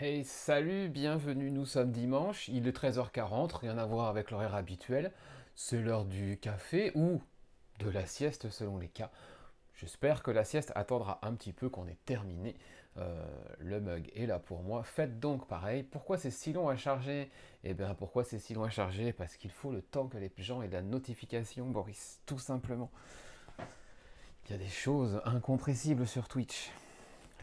Hey, salut, bienvenue, nous sommes dimanche, il est 13h40, rien à voir avec l'horaire habituel, c'est l'heure du café ou de la sieste selon les cas. J'espère que la sieste attendra un petit peu qu'on ait terminé. Euh, le mug est là pour moi, faites donc pareil. Pourquoi c'est si long à charger Eh bien pourquoi c'est si long à charger Parce qu'il faut le temps que les gens aient la notification, Boris, tout simplement. Il y a des choses incompressibles sur Twitch.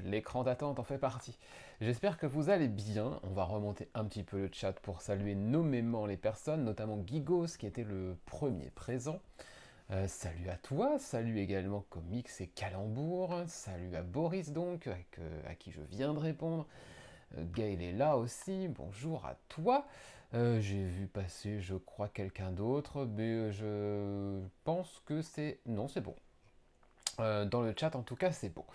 L'écran d'attente en fait partie. J'espère que vous allez bien. On va remonter un petit peu le chat pour saluer nommément les personnes, notamment Gigos qui était le premier présent. Euh, salut à toi, salut également Comics et Calembour, salut à Boris donc, euh, à qui je viens de répondre. Euh, Gaël est là aussi, bonjour à toi. J'ai vu passer, je crois, quelqu'un d'autre, mais je pense que c'est... Non, c'est bon. dans le chat, en tout cas, c'est bon.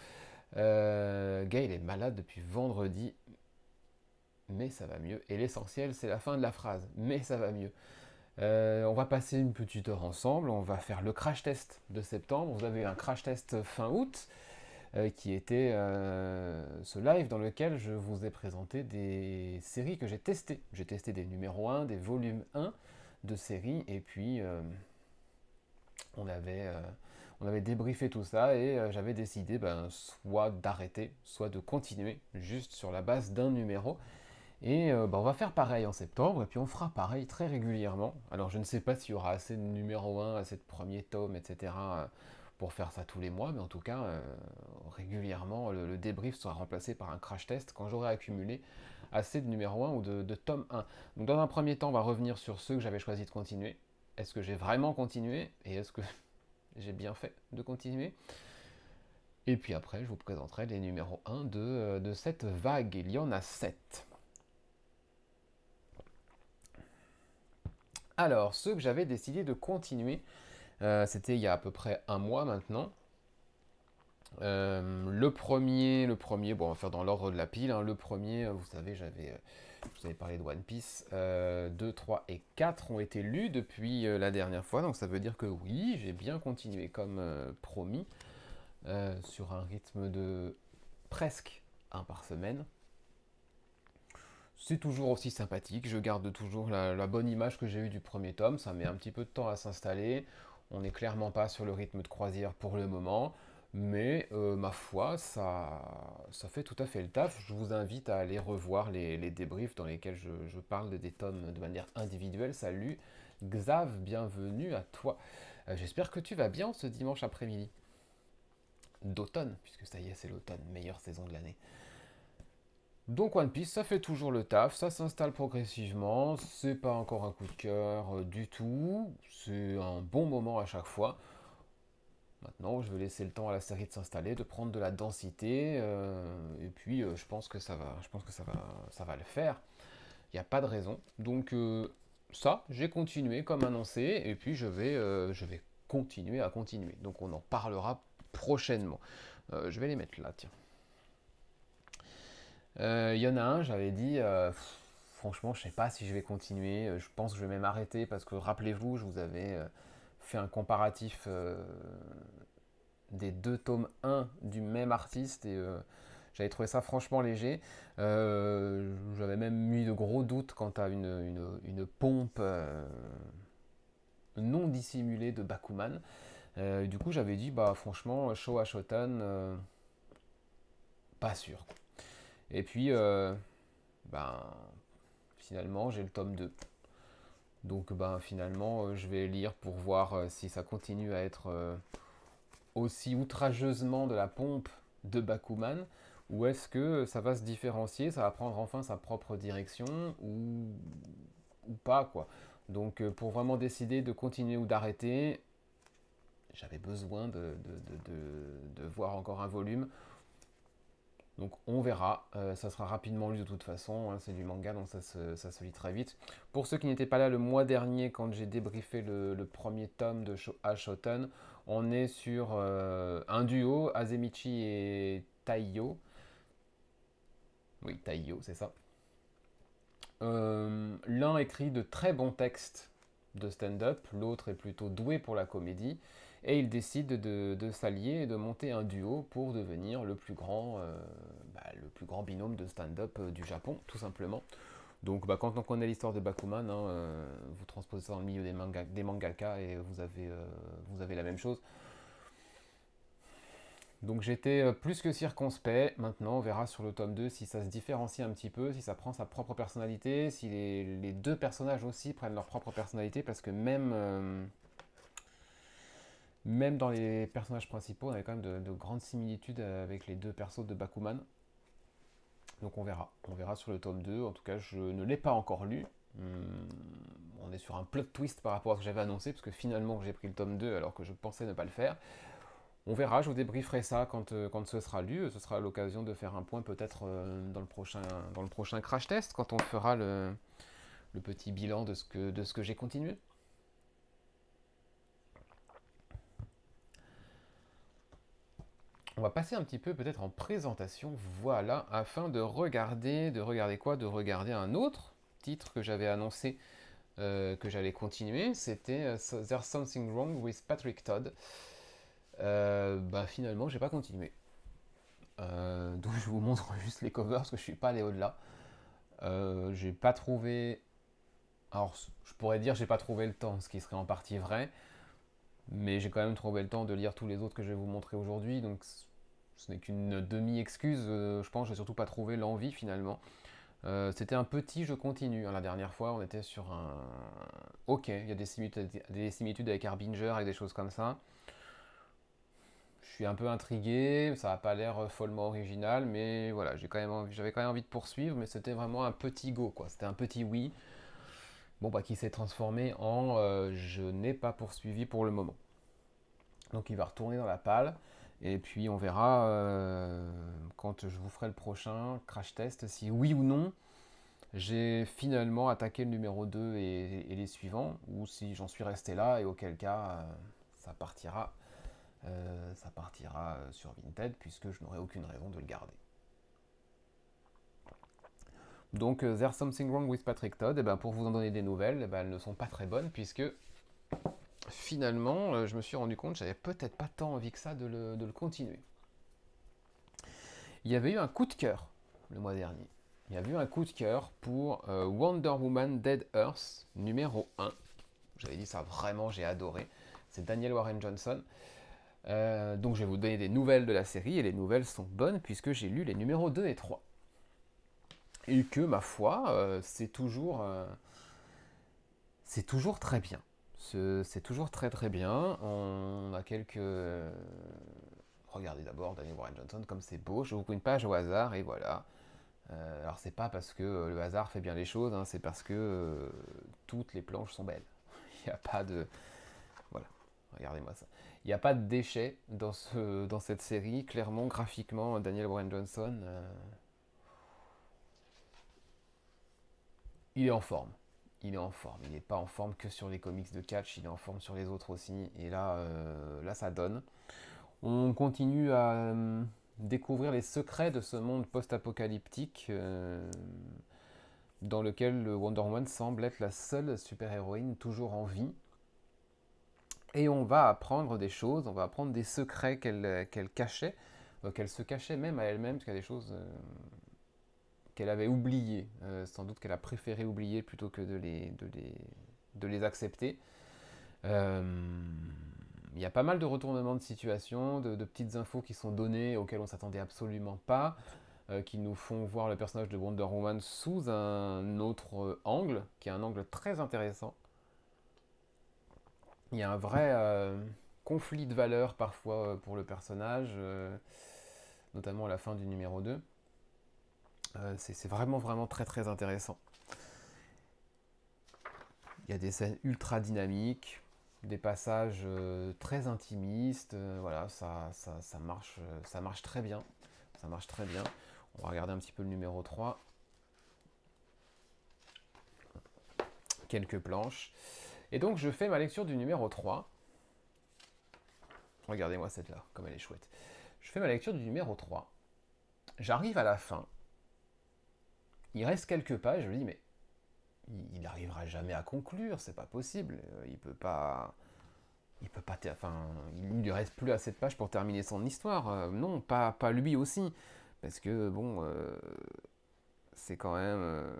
Euh, Gay, est malade depuis vendredi, mais ça va mieux. Et l'essentiel, c'est la fin de la phrase, mais ça va mieux. Euh, on va passer une petite heure ensemble, on va faire le crash test de septembre. Vous avez un crash test fin août, euh, qui était ce live dans lequel je vous ai présenté des séries que j'ai testées. J'ai testé des numéros 1, des volumes 1 de séries, et puis on avait on avait débriefé tout ça et euh, j'avais décidé ben, soit d'arrêter, soit de continuer juste sur la base d'un numéro. Et euh, ben, on va faire pareil en septembre et puis on fera pareil très régulièrement. Alors je ne sais pas s'il y aura assez de numéro 1, assez de premier tome, etc. Euh, pour faire ça tous les mois, mais en tout cas, régulièrement, le, débrief sera remplacé par un crash test quand j'aurai accumulé assez de numéro 1 ou de, de tome 1. Donc dans un premier temps, on va revenir sur ceux que j'avais choisi de continuer. Est-ce que j'ai vraiment continué et est-ce que j'ai bien fait de continuer. Et puis après, je vous présenterai les numéros 1 de, euh, de cette vague. Il y en a 7. Alors, ceux que j'avais décidé de continuer, euh, c'était il y a à peu près un mois maintenant. Euh, le premier, le premier, bon, on va faire dans l'ordre de la pile. Hein. le premier, vous savez, j'avais vous avez parlé de One Piece. 2, euh, 3 et 4 ont été lus depuis euh, la dernière fois. Donc ça veut dire que oui, j'ai bien continué comme euh, promis. sur un rythme de presque un par semaine. C'est toujours aussi sympathique, je garde toujours la bonne image que j'ai eue du premier tome, ça met un petit peu de temps à s'installer, on n'est clairement pas sur le rythme de croisière pour le moment, mais euh, ma foi, ça, ça fait tout à fait le taf. Je vous invite à aller revoir les, débriefs dans lesquels je, parle des tomes de manière individuelle. Salut Xav, bienvenue à toi. Euh, j'espère que tu vas bien ce dimanche après-midi d'automne, puisque ça y est, c'est l'automne, meilleure saison de l'année. Donc One Piece, ça fait toujours le taf, ça s'installe progressivement, c'est pas encore un coup de cœur euh, du tout, c'est un bon moment à chaque fois. Maintenant, je vais laisser le temps à la série de s'installer, de prendre de la densité, euh, et puis euh, je pense que ça va, je pense que ça va, ça va le faire. Il n'y a pas de raison. Donc euh, ça, j'ai continué comme annoncé, et puis je vais, je vais continuer à continuer. Donc on en parlera prochainement. je vais les mettre là, tiens. Il y en a un, j'avais dit, franchement, je ne sais pas si je vais continuer. Je pense que je vais même arrêter parce que rappelez-vous, je vous avais fait un comparatif euh, des deux tomes 1 du même artiste et euh, j'avais trouvé ça franchement léger. Euh, j'avais même mis de gros doutes quant à une, une, pompe non dissimulée de Bakuman. du coup, j'avais dit, bah franchement, Showa à Shotan, pas sûr. Et puis, ben, finalement, j'ai le tome 2. Donc ben, finalement, euh, je vais lire pour voir euh, si ça continue à être euh, aussi outrageusement de la pompe de Bakuman, ou est-ce que ça va se différencier, ça va prendre enfin sa propre direction, ou, pas, quoi. Donc pour vraiment décider de continuer ou d'arrêter, j'avais besoin de, voir encore un volume donc on verra, euh, ça sera rapidement lu de toute façon, hein, c'est du manga donc ça se, lit très vite. Pour ceux qui n'étaient pas là le mois dernier quand j'ai débriefé le, premier tome de Ashoten, on est sur euh, un duo, Azemichi et Taiyo. Oui, Taiyo, c'est ça. Euh, l'un écrit de très bons textes de stand-up, l'autre est plutôt doué pour la comédie et il décide de, s'allier et de monter un duo pour devenir le plus grand, euh, bah, le plus grand binôme de stand-up euh, du Japon, tout simplement. Donc bah, quand on connaît l'histoire de Bakuman, hein, euh, vous transposez ça dans le milieu des, manga, des mangaka et vous avez, vous avez la même chose. Donc j'étais plus que circonspect, maintenant on verra sur le tome 2 si ça se différencie un petit peu, si ça prend sa propre personnalité, si les, les deux personnages aussi prennent leur propre personnalité, parce que même même dans les personnages principaux, on avait quand même de, grandes similitudes avec les deux persos de Bakuman. Donc on verra. On verra sur le tome 2. En tout cas, je ne l'ai pas encore lu. Hmm, on est sur un plot twist par rapport à ce que j'avais annoncé, parce que finalement j'ai pris le tome 2 alors que je pensais ne pas le faire. On verra, je vous débrieferai ça quand, euh, quand ce sera lu. Ce sera l'occasion de faire un point peut-être euh, dans, le prochain, dans le prochain crash test, quand on fera le, le petit bilan de ce que, de ce que j'ai continué. On va passer un petit peu peut-être en présentation, voilà, afin de regarder, de regarder quoi De regarder un autre titre que j'avais annoncé euh, que j'allais continuer, c'était euh, There's Something Wrong with Patrick Todd. Euh, bah finalement, j'ai pas continué. D'où euh, donc je vous montre juste les covers parce que je suis pas allé au-delà. j'ai pas trouvé. Alors je pourrais dire j'ai pas trouvé le temps, ce qui serait en partie vrai. Mais j'ai quand même trouvé le temps de lire tous les autres que je vais vous montrer aujourd'hui. Donc ce n'est qu'une demi-excuse, euh, je pense, j'ai surtout pas trouvé l'envie finalement. Euh, c'était un petit je continue. Hein, la dernière fois, on était sur un. Ok, il y a des similitudes, avec Harbinger et des choses comme ça. Je suis un peu intrigué, ça n'a pas l'air euh, follement original, mais voilà, j'avais quand même envie de poursuivre, mais c'était vraiment un petit go, quoi. C'était un petit oui. Bon, bah, qui s'est transformé en je n'ai pas poursuivi pour le moment. Donc il va retourner dans la palle. Et puis on verra euh, quand je vous ferai le prochain crash test si oui ou non j'ai finalement attaqué le numéro 2 et, les suivants, ou si j'en suis resté là et auquel cas euh, ça partira. Euh, ça partira sur Vinted puisque je n'aurai aucune raison de le garder. Donc There's Something Wrong with Patrick Todd, et eh ben pour vous en donner des nouvelles, eh ben, elles ne sont pas très bonnes puisque finalement, euh, je me suis rendu compte, j'avais peut-être pas tant envie que ça de le, continuer. Il y avait eu un coup de cœur le mois dernier. Il y avait eu un coup de cœur pour euh, Wonder Woman Dead Earth numéro 1. J'avais dit ça vraiment, j'ai adoré. C'est Daniel Warren Johnson. Euh, donc je vais vous donner des nouvelles de la série et les nouvelles sont bonnes puisque j'ai lu les numéros 2 et 3. Et que ma foi, c'est toujours c'est toujours très bien. C'est toujours très très bien. On a quelques. Euh, regardez d'abord Daniel Bryan Johnson, comme c'est beau. Je vous une page au hasard et voilà. Euh, alors c'est pas parce que euh, le hasard fait bien les choses, hein, c'est parce que toutes les planches sont belles. Il n'y a pas de. Voilà, regardez-moi ça. Il n'y a pas de déchets dans, ce, dans cette série. Clairement, graphiquement, Daniel Warren Johnson. Il est en forme il est en forme. Il n'est pas en forme que sur les comics de catch, il est en forme sur les autres aussi. Et là, euh, là ça donne. On continue à euh, découvrir les secrets de ce monde post-apocalyptique euh, dans lequel le Wonder Woman semble être la seule super-héroïne toujours en vie. Et on va apprendre des choses, on va apprendre des secrets qu'elle qu'elle cachait, qu'elle se cachait même à elle-même, parce qu'il y a des choses qu'elle avait oublié, euh, sans doute qu'elle a préféré oublier plutôt que de les, de les, accepter. Euh, il y a pas mal de retournements de situation, de, petites infos qui sont données auxquelles on s'attendait absolument pas, euh, qui nous font voir le personnage de Wonder Woman sous un autre angle, qui est un angle très intéressant. Il y a un vrai conflit de valeurs parfois pour le personnage, notamment à la fin du numéro 2. Euh, c'est vraiment, vraiment très, très intéressant. Il y a des scènes ultra dynamiques, des passages euh, très intimistes. Euh, voilà, ça, ça, marche, ça marche très bien. Ça marche très bien. On va regarder un petit peu le numéro 3. Quelques planches. Et donc, je fais ma lecture du numéro 3. Regardez-moi cette là, comme elle est chouette. Je fais ma lecture du numéro 3. J'arrive à la fin il reste quelques pages, je me dis, mais il n'arrivera jamais à conclure, c'est pas possible, euh, il peut pas. Il peut pas. Enfin, il lui reste plus assez de pages pour terminer son histoire. Euh, non, pas, pas lui aussi. Parce que, bon, euh, c'est quand même.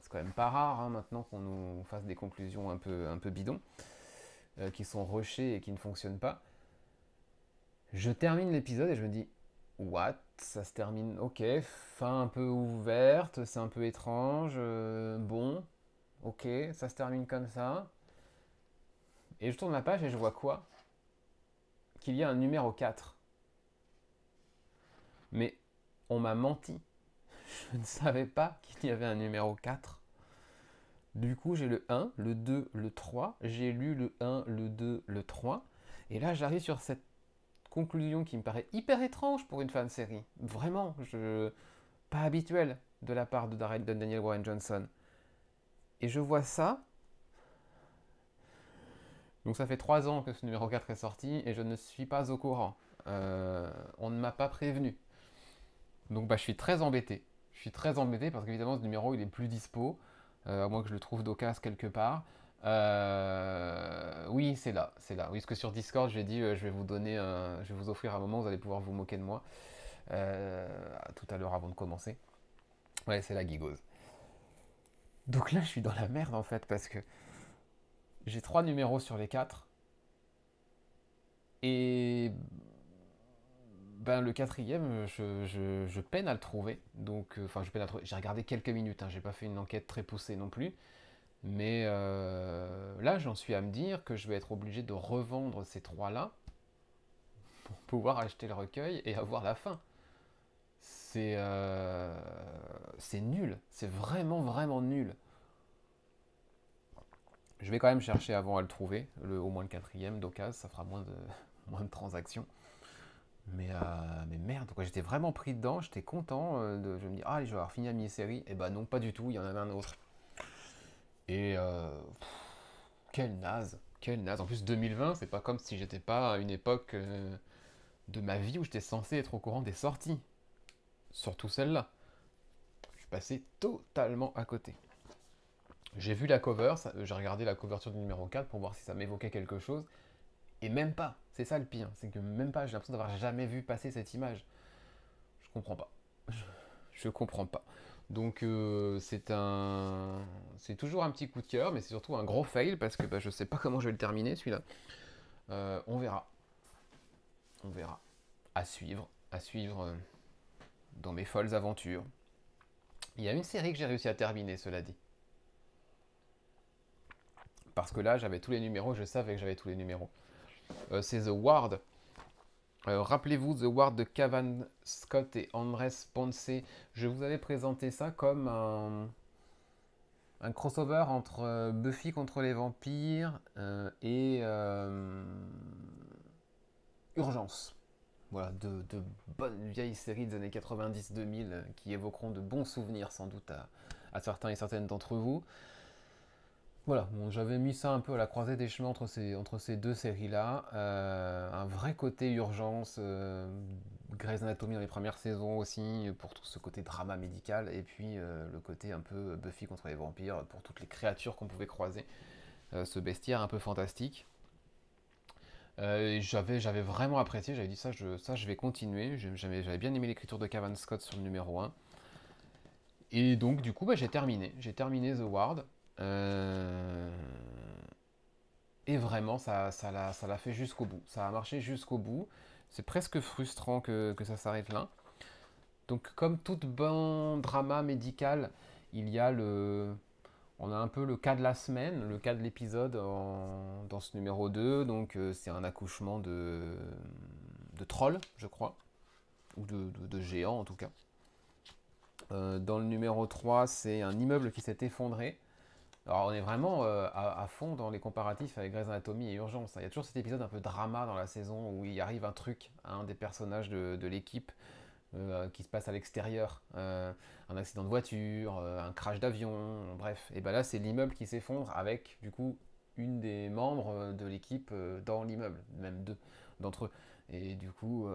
c'est quand même pas rare hein, maintenant qu'on nous fasse des conclusions un peu, un peu bidons, qui sont rushées et qui ne fonctionnent pas. Je termine l'épisode et je me dis, What Ça se termine. Ok, fin un peu ouverte, c'est un peu étrange. Euh, bon, ok, ça se termine comme ça. Et je tourne la page et je vois quoi Qu'il y a un numéro 4. Mais on m'a menti. Je ne savais pas qu'il y avait un numéro 4. Du coup, j'ai le 1, le 2, le 3. J'ai lu le 1, le 2, le 3. Et là, j'arrive sur cette conclusion qui me paraît hyper étrange pour une fan de série. Vraiment, pas habituel de la part de Daniel Warren Johnson. Et je vois ça. Donc ça fait trois ans que ce numéro 4 est sorti et je ne suis pas au courant. Euh, on ne m'a pas prévenu. Donc bah, je suis très embêté. Je suis très embêté parce qu'évidemment ce numéro il est plus dispo, euh, à moins que je le trouve d'occasion quelque part. Euh, oui, c'est là, c'est là. Oui, parce que sur Discord, j'ai dit, euh, je vais vous donner, je vais vous offrir un moment, vous allez pouvoir vous moquer de moi. Euh, tout à l'heure, avant de commencer. Ouais, c'est la gigose. Donc là, je suis dans la merde en fait, parce que j'ai trois numéros sur les quatre. Et ben, le quatrième, je, je, peine à le trouver. Donc, enfin, je peine J'ai regardé quelques minutes, hein. j'ai pas fait une enquête très poussée non plus. Mais euh, là, j'en suis à me dire que je vais être obligé de revendre ces trois-là pour pouvoir acheter le recueil et avoir la fin. C'est euh, nul, c'est vraiment vraiment nul. Je vais quand même chercher avant à le trouver, le, au moins le quatrième d'occasion, ça fera moins de, moins de transactions. Mais, euh, mais merde, j'étais vraiment pris dedans, j'étais content, de, je me dis, ah, allez, je vais avoir fini la mini-série. Et eh ben non, pas du tout, il y en avait un autre. Et euh, quelle naze, quelle naze. En plus, 2020, c'est pas comme si j'étais pas à une époque euh, de ma vie où j'étais censé être au courant des sorties. Surtout celle-là. Je suis passé totalement à côté. J'ai vu la cover, j'ai regardé la couverture du numéro 4 pour voir si ça m'évoquait quelque chose. Et même pas, c'est ça le pire, c'est que même pas, j'ai l'impression d'avoir jamais vu passer cette image. Je comprends pas. je comprends pas. Donc euh, c'est un, c'est toujours un petit coup de cœur, mais c'est surtout un gros fail parce que je bah, je sais pas comment je vais le terminer celui-là. Euh, on verra, on verra. À suivre, à suivre euh, dans mes folles aventures. Il y a une série que j'ai réussi à terminer, cela dit. Parce que là, j'avais tous les numéros, je savais que j'avais tous les numéros. c'est The Ward euh, rappelez-vous The Ward de Cavan Scott et Andres Ponce. Je vous avais présenté ça comme un, un crossover entre euh, Buffy contre les vampires euh, et Urgence. Voilà, de, de, bonnes vieilles séries des années 90-2000 qui évoqueront de bons souvenirs sans doute à certains et certaines d'entre vous. Voilà, j'avais mis ça un peu à la croisée des chemins entre ces, deux séries-là. Euh, un vrai côté urgence, euh, Grey's Anatomy dans les premières saisons aussi, pour tout ce côté drama médical, et puis euh, le côté un peu Buffy contre les vampires, pour toutes les créatures qu'on pouvait croiser. ce bestiaire un peu fantastique. j'avais, vraiment apprécié, j'avais dit ça je, ça, je vais continuer. J'avais, bien aimé l'écriture de Cavan Scott sur le numéro 1. Et donc, du coup, bah, j'ai terminé. J'ai terminé The Ward. Euh, et vraiment, ça, l'a, fait jusqu'au bout. Ça a marché jusqu'au bout. C'est presque frustrant que, ça s'arrête là. Donc, comme tout bon drama médical, il y a le. On a un peu le cas de la semaine, le cas de l'épisode dans ce numéro 2. Donc, euh, c'est un accouchement de, de troll, je crois. Ou de, de, géant, en tout cas. Euh, dans le numéro 3, c'est un immeuble qui s'est effondré. Alors on est vraiment euh, à, fond dans les comparatifs avec Grey's Anatomy et Urgence. Il y a toujours cet épisode un peu drama dans la saison où il arrive un truc à un des personnages de, l'équipe euh, qui se passe à l'extérieur. Euh, un accident de voiture, un crash d'avion, bref. Et ben là c'est l'immeuble qui s'effondre avec du coup une des membres de l'équipe dans l'immeuble, même deux d'entre eux. Et du coup,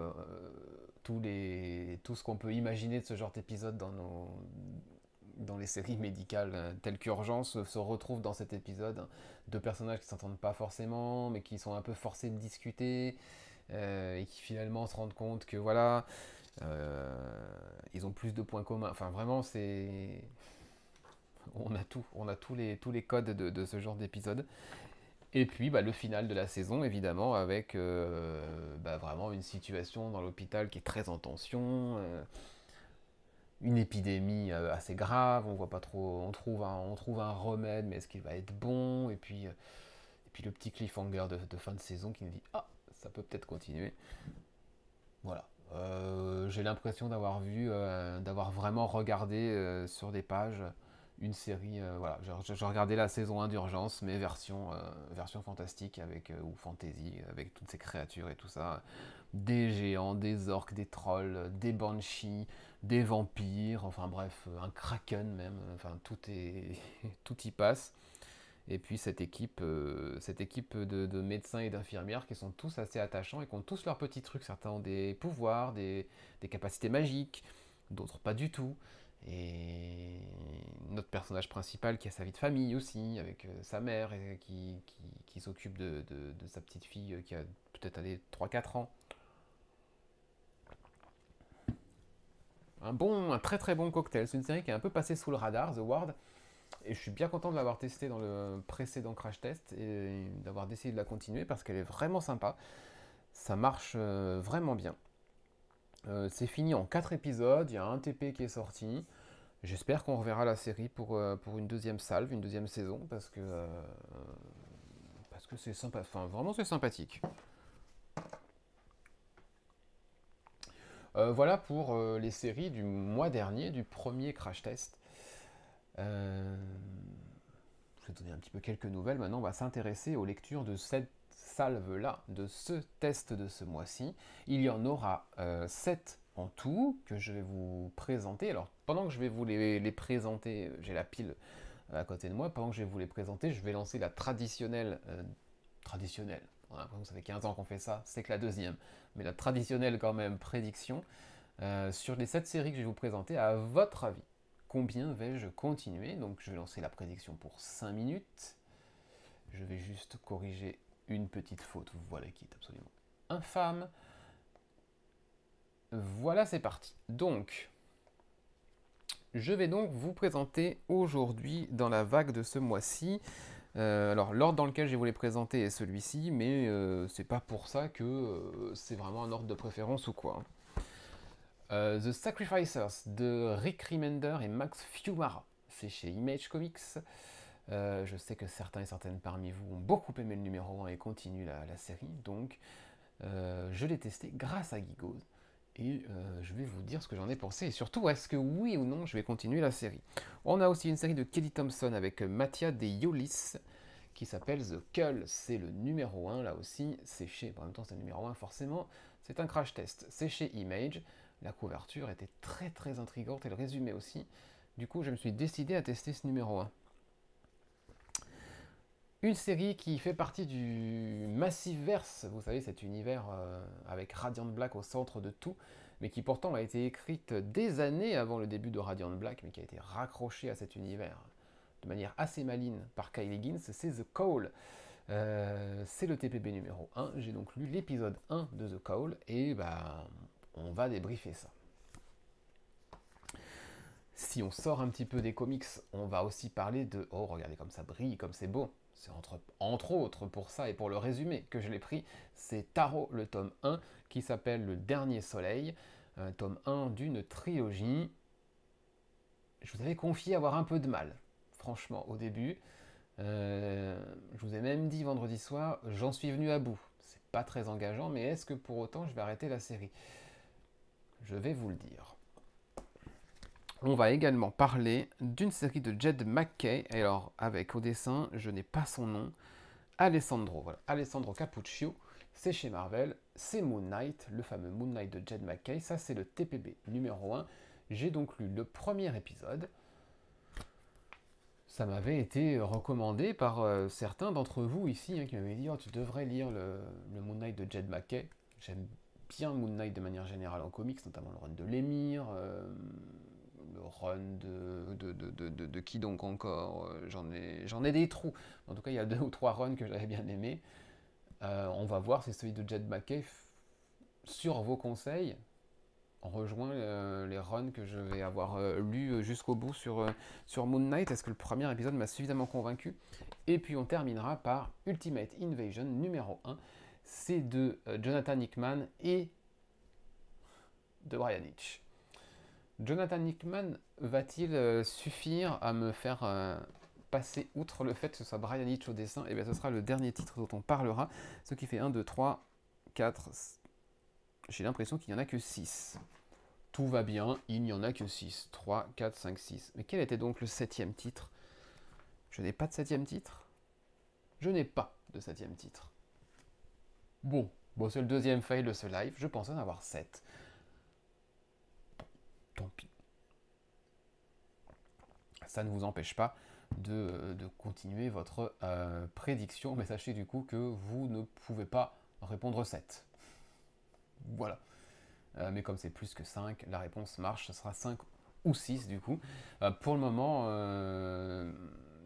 tous les, tout ce qu'on peut imaginer de ce genre d'épisode dans nos dans les séries médicales euh, telles qu'Urgence euh, se retrouvent dans cet épisode. Hein, Deux personnages qui s'entendent pas forcément, mais qui sont un peu forcés de discuter, euh, et qui finalement se rendent compte que voilà, ils ont plus de points communs. Enfin vraiment, c'est... On a tout, on a tous les, tous les codes de, ce genre d'épisode. Et puis bah, le final de la saison, évidemment, avec bah, vraiment une situation dans l'hôpital qui est très en tension une épidémie euh, assez grave, on voit pas trop, on trouve un, on trouve un remède, mais est-ce qu'il va être bon Et puis, euh, et puis le petit cliffhanger de, fin de saison qui nous dit ah ça peut peut-être continuer. Voilà. Euh, j'ai l'impression d'avoir vu, d'avoir vraiment regardé sur des pages une série. voilà, je regardais la saison 1 d'urgence, mais version, version fantastique avec ou fantasy avec toutes ces créatures et tout ça des géants, des orques, des trolls, des banshees, des vampires, enfin bref, un kraken même, enfin tout, est, tout y passe. Et puis cette équipe, euh, cette équipe de, médecins et d'infirmières qui sont tous assez attachants et qui ont tous leurs petits trucs. Certains ont des pouvoirs, des, capacités magiques, d'autres pas du tout. Et notre personnage principal qui a sa vie de famille aussi, avec euh, sa mère et qui, s'occupe de, de, sa petite fille euh, qui a peut-être 3-4 ans. Un bon, un très très bon cocktail. C'est une série qui est un peu passée sous le radar, The Ward. Et je suis bien content de l'avoir testée dans le précédent crash test et d'avoir décidé de la continuer parce qu'elle est vraiment sympa. Ça marche euh, vraiment bien. Euh, c'est fini en 4 épisodes, il y a un TP qui est sorti. J'espère qu'on reverra la série pour, euh, une deuxième salve, une deuxième saison, parce que parce que c'est sympa. Enfin, vraiment c'est sympathique. Euh, voilà pour euh, les séries du mois dernier, du premier crash test. Euh, je vais donner un petit peu quelques nouvelles. Maintenant, on va s'intéresser aux lectures de cette salve-là, de ce test de ce mois-ci. Il y en aura 7 en tout que je vais vous présenter. Alors, pendant que je vais vous les, les présenter, j'ai la pile à côté de moi, pendant que je vais vous les présenter, je vais lancer la traditionnelle. traditionnelle on a ça fait 15 ans qu'on fait ça, c'est que la deuxième. Mais la traditionnelle quand même prédiction, euh, sur les 7 séries que je vais vous présenter, à votre avis, combien vais-je continuer Donc je vais lancer la prédiction pour 5 minutes. Je vais juste corriger une petite faute, voilà qui est absolument infâme. Voilà, c'est parti. Donc, je vais donc vous présenter aujourd'hui, dans la vague de ce mois-ci, euh, alors l'ordre dans lequel je vais vous les présenter est celui-ci, mais euh, c'est pas pour ça que euh, c'est vraiment un ordre de préférence ou quoi. Hein. The Sacrificers de Rick Remender et Max Fiumara, c'est chez Image Comics. je sais que certains et certaines parmi vous ont beaucoup aimé le numéro 1 et continuent la, série, donc je l'ai testé grâce à Gigos et euh, je vais vous dire ce que j'en ai pensé et surtout est-ce que oui ou non je vais continuer la série. On a aussi une série de Kelly Thompson avec euh, Mathia De qui s'appelle The Cull, c'est le numéro 1 là aussi, c'est chez, en même temps c'est le numéro 1 forcément, c'est un crash test, c'est chez Image, la couverture était très très intrigante et le résumé aussi, du coup je me suis décidé à tester ce numéro 1. Une série qui fait partie du Massive Verse, vous savez cet univers euh, avec Radiant Black au centre de tout, mais qui pourtant a été écrite des années avant le début de Radiant Black, mais qui a été raccrochée à cet univers de manière assez maline par Kyle Higgins, c'est The Call. Euh, c'est le TPB numéro 1, j'ai donc lu l'épisode 1 de The Call, et bah on va débriefer ça. Si on sort un petit peu des comics, on va aussi parler de Oh, regardez comme ça brille, comme c'est beau. C'est entre, entre, autres pour ça et pour le résumé que je l'ai pris. C'est Tarot, le tome 1, qui s'appelle Le Dernier Soleil, un tome 1 d'une trilogie. Je vous avais confié avoir un peu de mal, franchement, au début. Euh, je vous ai même dit vendredi soir, j'en suis venu à bout. C'est pas très engageant, mais est-ce que pour autant je vais arrêter la série Je vais vous le dire. On va également parler d'une série de Jed McKay, alors avec au dessin, je n'ai pas son nom, Alessandro, voilà, Alessandro Capuccio, c'est chez Marvel, c'est Moon Knight, le fameux Moon Knight de Jed McKay, ça c'est le TPB numéro 1. J'ai donc lu le premier épisode. Ça m'avait été recommandé par euh, certains d'entre vous ici hein, qui m'avaient dit oh, tu devrais lire le, Moon Knight de Jed McKay. J'aime bien Moon Knight de manière générale en comics, notamment le run de l'émir, euh, le run de, de, qui donc encore euh, J'en ai, j'en ai des trous. En tout cas, il y a deux ou trois runs que j'avais bien aimé. Euh, on va voir si celui de Jed McKay, sur vos conseils, rejoint euh, les runs que je vais avoir lus jusqu'au bout sur, sur Moon Knight. Est-ce que le premier épisode m'a suffisamment convaincu Et puis on terminera par Ultimate Invasion numéro 1. C'est de Jonathan Hickman et de Brian Hitch. Jonathan Nickman va-t-il euh, suffire à me faire euh, passer outre le fait que ce soit Brian Hitch au dessin Et eh bien ce sera le dernier titre dont on parlera, ce qui fait 1, 2, 3, 4, j'ai l'impression qu'il n'y en a que 6. Tout va bien, il n'y en a que 6. 3, 4, 5, 6. Mais quel était donc le septième titre Je n'ai pas de septième titre Je n'ai pas de septième titre. Bon, bon c'est le deuxième fail de ce live, je pensais en avoir 7 tant pis. Ça ne vous empêche pas de, euh, continuer votre euh, prédiction, mais sachez du coup que vous ne pouvez pas répondre 7. Voilà. Euh, mais comme c'est plus que 5, la réponse marche, ce sera 5 ou 6 du coup. pour le moment,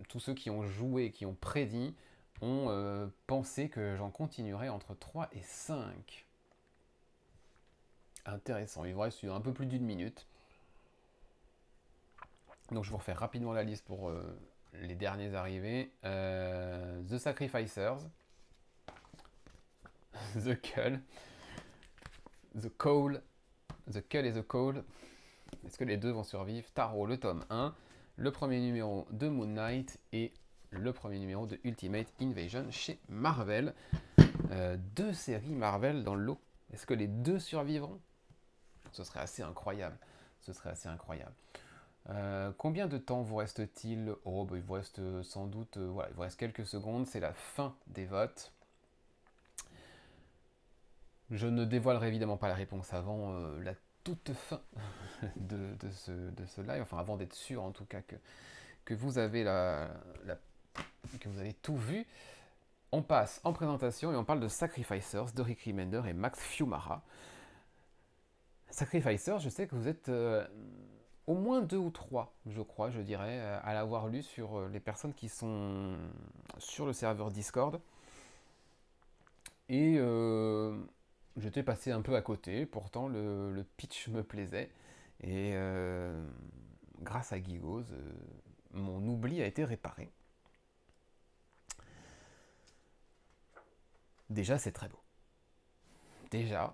tous ceux qui ont joué, qui ont prédit, ont pensé que j'en continuerai entre 3 et 5. Intéressant, il vous reste un peu plus d'une minute. Donc je vous refais rapidement la liste pour euh, les derniers arrivés. Euh, The Sacrificers, The Cull, The Call, The Cull et The Call. Est-ce que les deux vont survivre Tarot, le tome 1, le premier numéro de Moon Knight et le premier numéro de Ultimate Invasion chez Marvel. Euh, deux séries Marvel dans l'eau. Est-ce que les deux survivront Ce serait assez incroyable. Ce serait assez incroyable. Euh, combien de temps vous reste-t-il Oh, il vous reste euh, sans doute, euh, voilà, il vous reste quelques secondes, c'est la fin des votes. Je ne dévoilerai évidemment pas la réponse avant la toute fin de, ce, de, live, enfin avant d'être sûr en tout cas que, que vous avez la, que vous avez tout vu. On passe en présentation et on parle de Sacrificers de Remender et Max Fiumara. Sacrificers, je sais que vous êtes au moins deux ou trois, je crois, je dirais, euh, à l'avoir lu sur euh, les personnes qui sont sur le serveur Discord. Et euh, j'étais passé un peu à côté, pourtant le, pitch me plaisait. Et grâce à Gigos, mon oubli a été réparé. Déjà, c'est très beau. Déjà,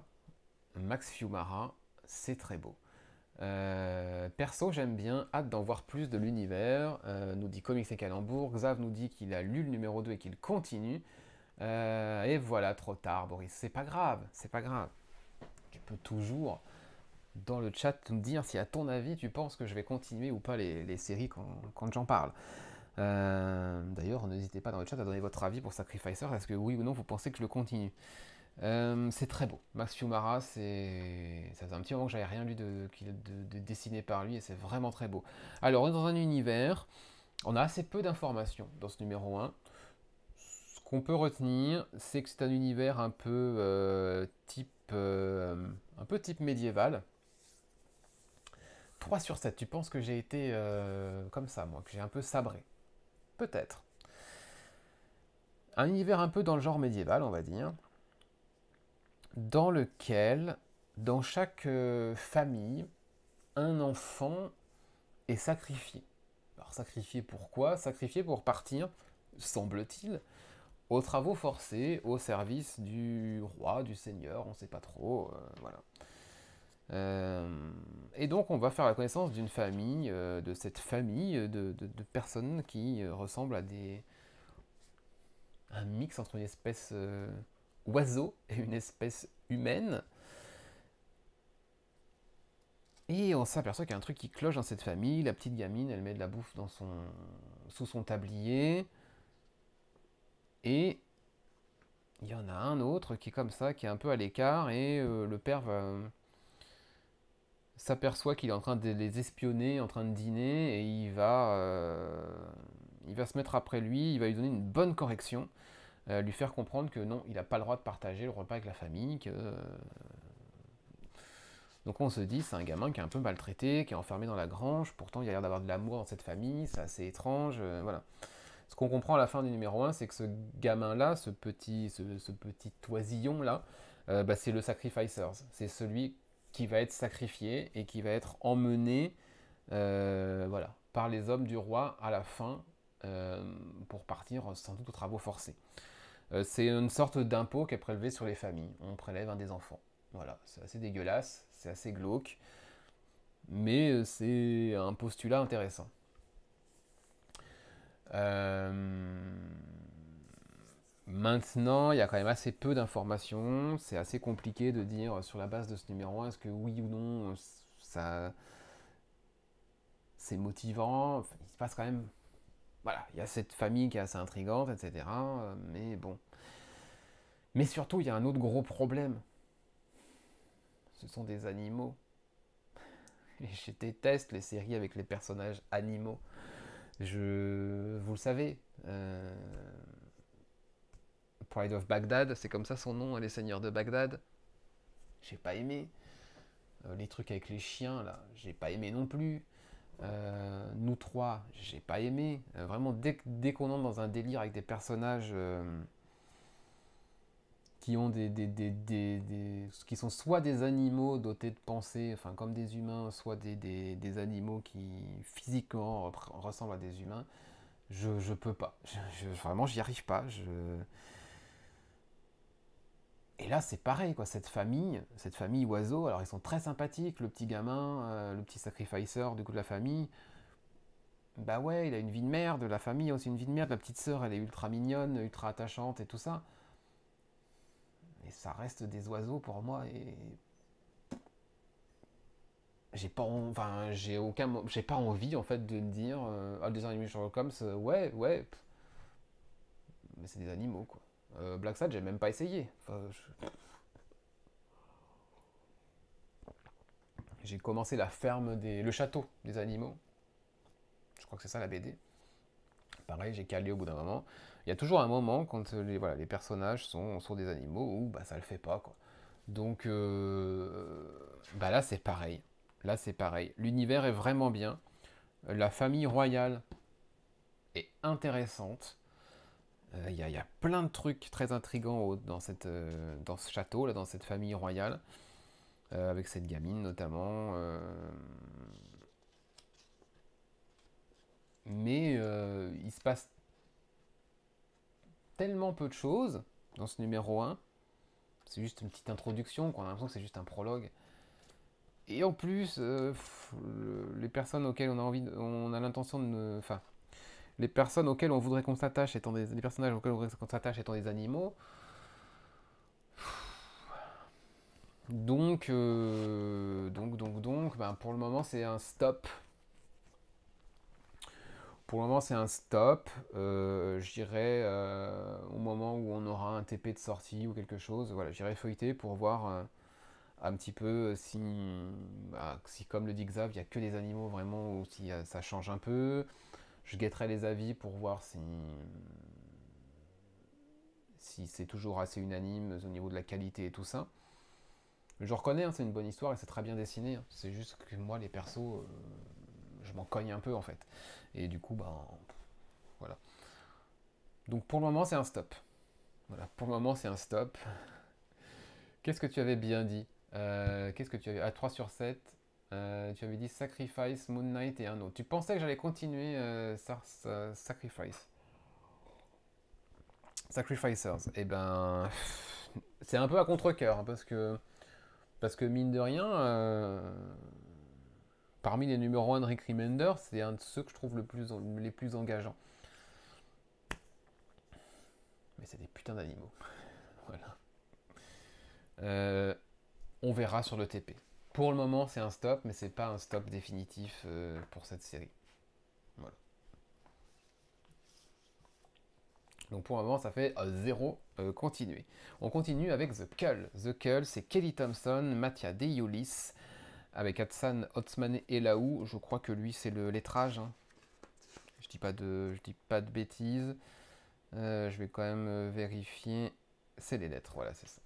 Max Fiumara, c'est très beau. Euh, perso, j'aime bien, hâte d'en voir plus de l'univers, euh, nous dit Comics et Calembourg, Xav nous dit qu'il a lu le numéro 2 et qu'il continue. Euh, et voilà, trop tard, Boris. C'est pas grave, c'est pas grave. Tu peux toujours, dans le chat, me dire si à ton avis, tu penses que je vais continuer ou pas les, séries quand, j'en parle. D'ailleurs, n'hésitez pas dans le chat à donner votre avis pour Sacrificer. Est-ce que oui ou non, vous pensez que je le continue euh, c'est très beau. Max Fiumara, c'est... ça faisait un petit moment que j'avais rien lu de... dessiné par lui et c'est vraiment très beau. Alors, on est dans un univers, on a assez peu d'informations dans ce numéro 1. Ce qu'on peut retenir, c'est que c'est un univers un peu euh, type, euh, un peu type médiéval. 3 sur 7, tu penses que j'ai été comme ça, moi, que j'ai un peu sabré Peut-être. Un univers un peu dans le genre médiéval, on va dire dans lequel, dans chaque euh, famille, un enfant est sacrifié. Alors sacrifié pourquoi Sacrifié pour partir, semble-t-il, aux travaux forcés, au service du roi, du seigneur, on ne sait pas trop, euh, voilà. Euh, et donc on va faire la connaissance d'une famille, de cette famille de, de personnes qui ressemblent à des... un mix entre une espèce oiseau et une espèce humaine. Et on s'aperçoit qu'il y a un truc qui cloche dans cette famille. La petite gamine, elle met de la bouffe dans son... sous son tablier. Et il y en a un autre qui est comme ça, qui est un peu à l'écart. Et euh, le père euh, s'aperçoit qu'il est en train de les espionner, en train de dîner. Et il va, euh, il va se mettre après lui. Il va lui donner une bonne correction. Euh, lui faire comprendre que non, il n'a pas le droit de partager le repas avec la famille, que... Euh, donc on se dit, c'est un gamin qui est un peu maltraité, qui est enfermé dans la grange, pourtant il a l'air d'avoir de l'amour dans cette famille, c'est assez étrange, euh, voilà. Ce qu'on comprend à la fin du numéro 1, c'est que ce gamin-là, ce petit, ce, petit toisillon-là, bah, c'est le sacrificers, c'est celui qui va être sacrifié et qui va être emmené voilà, par les hommes du roi à la fin pour partir sans doute aux travaux forcés. Euh, c'est une sorte d'impôt qui est prélevé sur les familles. On prélève un des enfants. Voilà, c'est assez dégueulasse, c'est assez glauque, mais euh, c'est un postulat intéressant. Euh, maintenant, il y a quand même assez peu d'informations. C'est assez compliqué de dire sur la base de ce numéro est-ce que oui ou non, ça, c'est motivant. il se passe quand même voilà, il y a cette famille qui est assez intrigante, etc. Euh, mais bon. Mais surtout, il y a un autre gros problème. Ce sont des animaux. Et je déteste les séries avec les personnages animaux. Je. Vous le savez. Euh, Pride of Baghdad, c'est comme ça son nom, hein, Les Seigneurs de Bagdad. J'ai pas aimé. Euh, les trucs avec les chiens, là, j'ai pas aimé non plus. Euh, nous trois, j'ai pas aimé. Euh, vraiment, dès, qu'on entre dans un délire avec des personnages euh, qui ont des, des, qui sont soit des animaux dotés de pensées enfin comme des humains, soit des, animaux qui physiquement ressemblent à des humains, je, je peux pas. je, vraiment, j'y arrive pas. Et là, c'est pareil, quoi. Cette famille, cette famille oiseau, alors ils sont très sympathiques, le petit gamin, euh, le petit sacrificeur du coup de la famille. Bah ouais, il a une vie de merde, la famille a aussi une vie de merde, la petite sœur, elle est ultra mignonne, ultra attachante et tout ça. Mais ça reste des oiseaux pour moi et j'ai pas enfin j'ai aucun j'ai pas envie en fait de dire ah euh, oh, des animaux Sherlock Holmes euh, ouais ouais mais c'est des animaux quoi euh, Black Sad, j'ai même pas essayé. j'ai commencé la ferme des. le château des animaux. Je crois que c'est ça la BD. Pareil, j'ai calé au bout d'un moment. Il y a toujours un moment quand les, voilà, les personnages sont, sont des animaux où bah, ça le fait pas. Quoi. Donc euh, bah là c'est pareil. Là c'est pareil. L'univers est vraiment bien. La famille royale est intéressante. Euh, il y, a plein de trucs très intrigants euh, dans, ce château, là, dans cette famille royale, euh, avec cette gamine notamment. Mais il se passe tellement peu de choses dans ce numéro 1. C'est juste une petite introduction, qu'on a l'impression que c'est juste un prologue. Et en plus, les personnes auxquelles on a envie, on a l'intention de, enfin, les personnes auxquelles on voudrait qu'on s'attache étant des personnages auxquels on voudrait qu'on s'attache étant des animaux. Donc, euh, donc, donc, donc, ben, pour le moment c'est un stop. Pour le moment c'est un stop. Euh, j'irai euh, au moment où on aura un TP de sortie ou quelque chose. Voilà, j'irai feuilleter pour voir un petit peu si, bah, si comme le dit Xav, il n'y a que des animaux vraiment ou si ça change un peu je guetterai les avis pour voir si, si c'est toujours assez unanime au niveau de la qualité et tout ça. Je reconnais, hein, c'est une bonne histoire et c'est très bien dessiné. Hein. C'est juste que moi, les persos, euh, je m'en cogne un peu en fait. Et du coup, ben voilà. Donc pour le moment, c'est un stop. Voilà, pour le moment, c'est un stop. Qu'est-ce que tu avais bien dit euh, Qu'est-ce que tu avais À 3 sur 7. Euh, tu avais dit Sacrifice, Moon Knight et un autre. Tu pensais que j'allais continuer euh, euh, Sacrifice. Sacrificers. Et eh ben, c'est un peu à contre cœur hein, parce que, parce que mine de rien, parmi les numéros 1 de Rick Remender, c'est un de ceux que je trouve les plus engageants. Mais c'est des putains d'animaux. voilà. on verra sur le TP. Pour le moment, c'est un stop, mais c'est pas un stop définitif euh, pour cette série. Voilà. Donc pour le moment, ça fait 0 euh, euh, Continuer. On continue avec The Cull. The Cull, c'est Kelly Thompson, Mathia Deiulis, avec Hatsan et Laou. Je crois que lui, c'est le lettrage. Hein. Je dis pas de, je dis pas de bêtises. je vais quand même vérifier. C'est les lettres, voilà, c'est ça.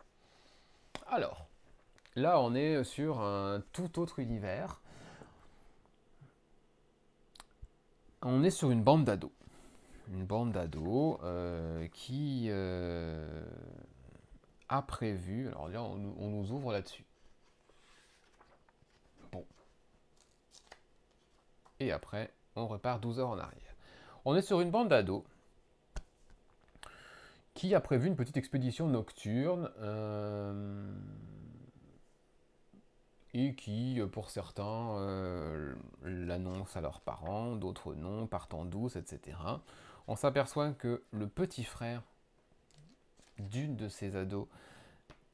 Alors, Là, on est sur un tout autre univers. On est sur une bande d'ados. Une bande d'ados euh, qui euh, a prévu. Alors on, nous ouvre là-dessus. Bon. Et après, on repart 12 heures en arrière. On est sur une bande d'ados qui a prévu une petite expédition nocturne. Euh, et qui, euh, pour certains, euh, l'annoncent à leurs parents, d'autres non, partant douce, etc. On s'aperçoit que le petit frère d'une de ces ados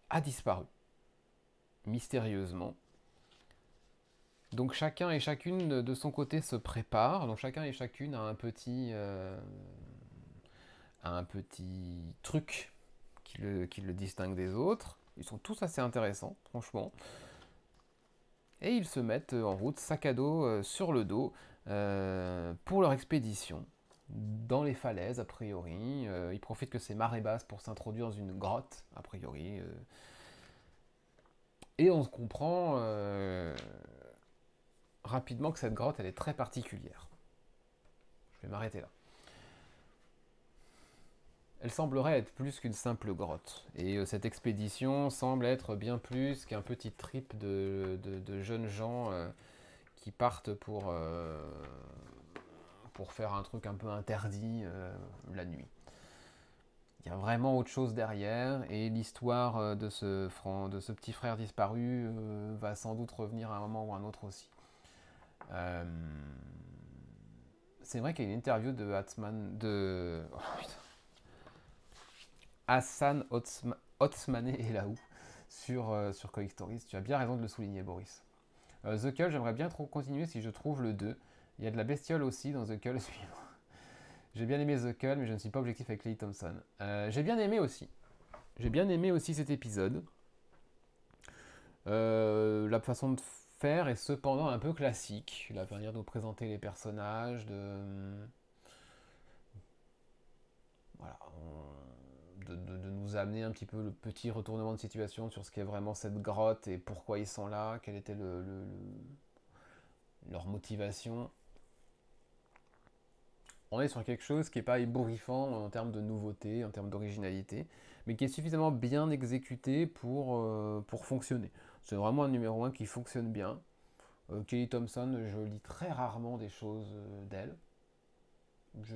a disparu, mystérieusement. Donc chacun et chacune de son côté se prépare, donc chacun et chacune a un petit, euh, a un petit truc qui le distingue des autres. Ils sont tous assez intéressants, franchement et ils se mettent euh, en route, sac à dos euh, sur le dos, euh, pour leur expédition. Dans les falaises, a priori. ils profitent que c'est marée basse pour s'introduire dans une grotte, a priori. Et on se comprend rapidement que cette grotte, elle est très particulière. Je vais m'arrêter là elle semblerait être plus qu'une simple grotte. Et euh, cette expédition semble être bien plus qu'un petit trip de, de, jeunes gens euh, qui partent pour, euh, pour faire un truc un peu interdit la nuit. Il y a vraiment autre chose derrière, et l'histoire de ce, de ce petit frère disparu va sans doute revenir à un moment ou à un autre aussi. C'est vrai qu'il y a une interview de Hatzman de... Oh Hassan Otsmane et sur, euh, sur Stories. Tu as bien raison de le souligner, Boris. Euh, The Cull, j'aimerais bien trop continuer si je trouve le 2. Il y a de la bestiole aussi dans The Cull suivant. J'ai bien aimé The Cull, mais je ne suis pas objectif avec Lee Thompson. Euh, j'ai bien aimé aussi. J'ai bien aimé aussi cet épisode. Euh, la façon de faire est cependant un peu classique. La manière de présenter les personnages, de... Hum, voilà, on de, nous amener un petit peu le petit retournement de situation sur ce qu'est vraiment cette grotte et pourquoi ils sont là, quelle était leur motivation. On est sur quelque chose qui n'est pas ébouriffant en termes de nouveauté, en termes d'originalité, mais qui est suffisamment bien exécuté pour, euh, pour fonctionner. C'est vraiment un numéro un qui fonctionne bien. Euh, Kelly Thompson, je lis très rarement des choses euh, d'elle. Je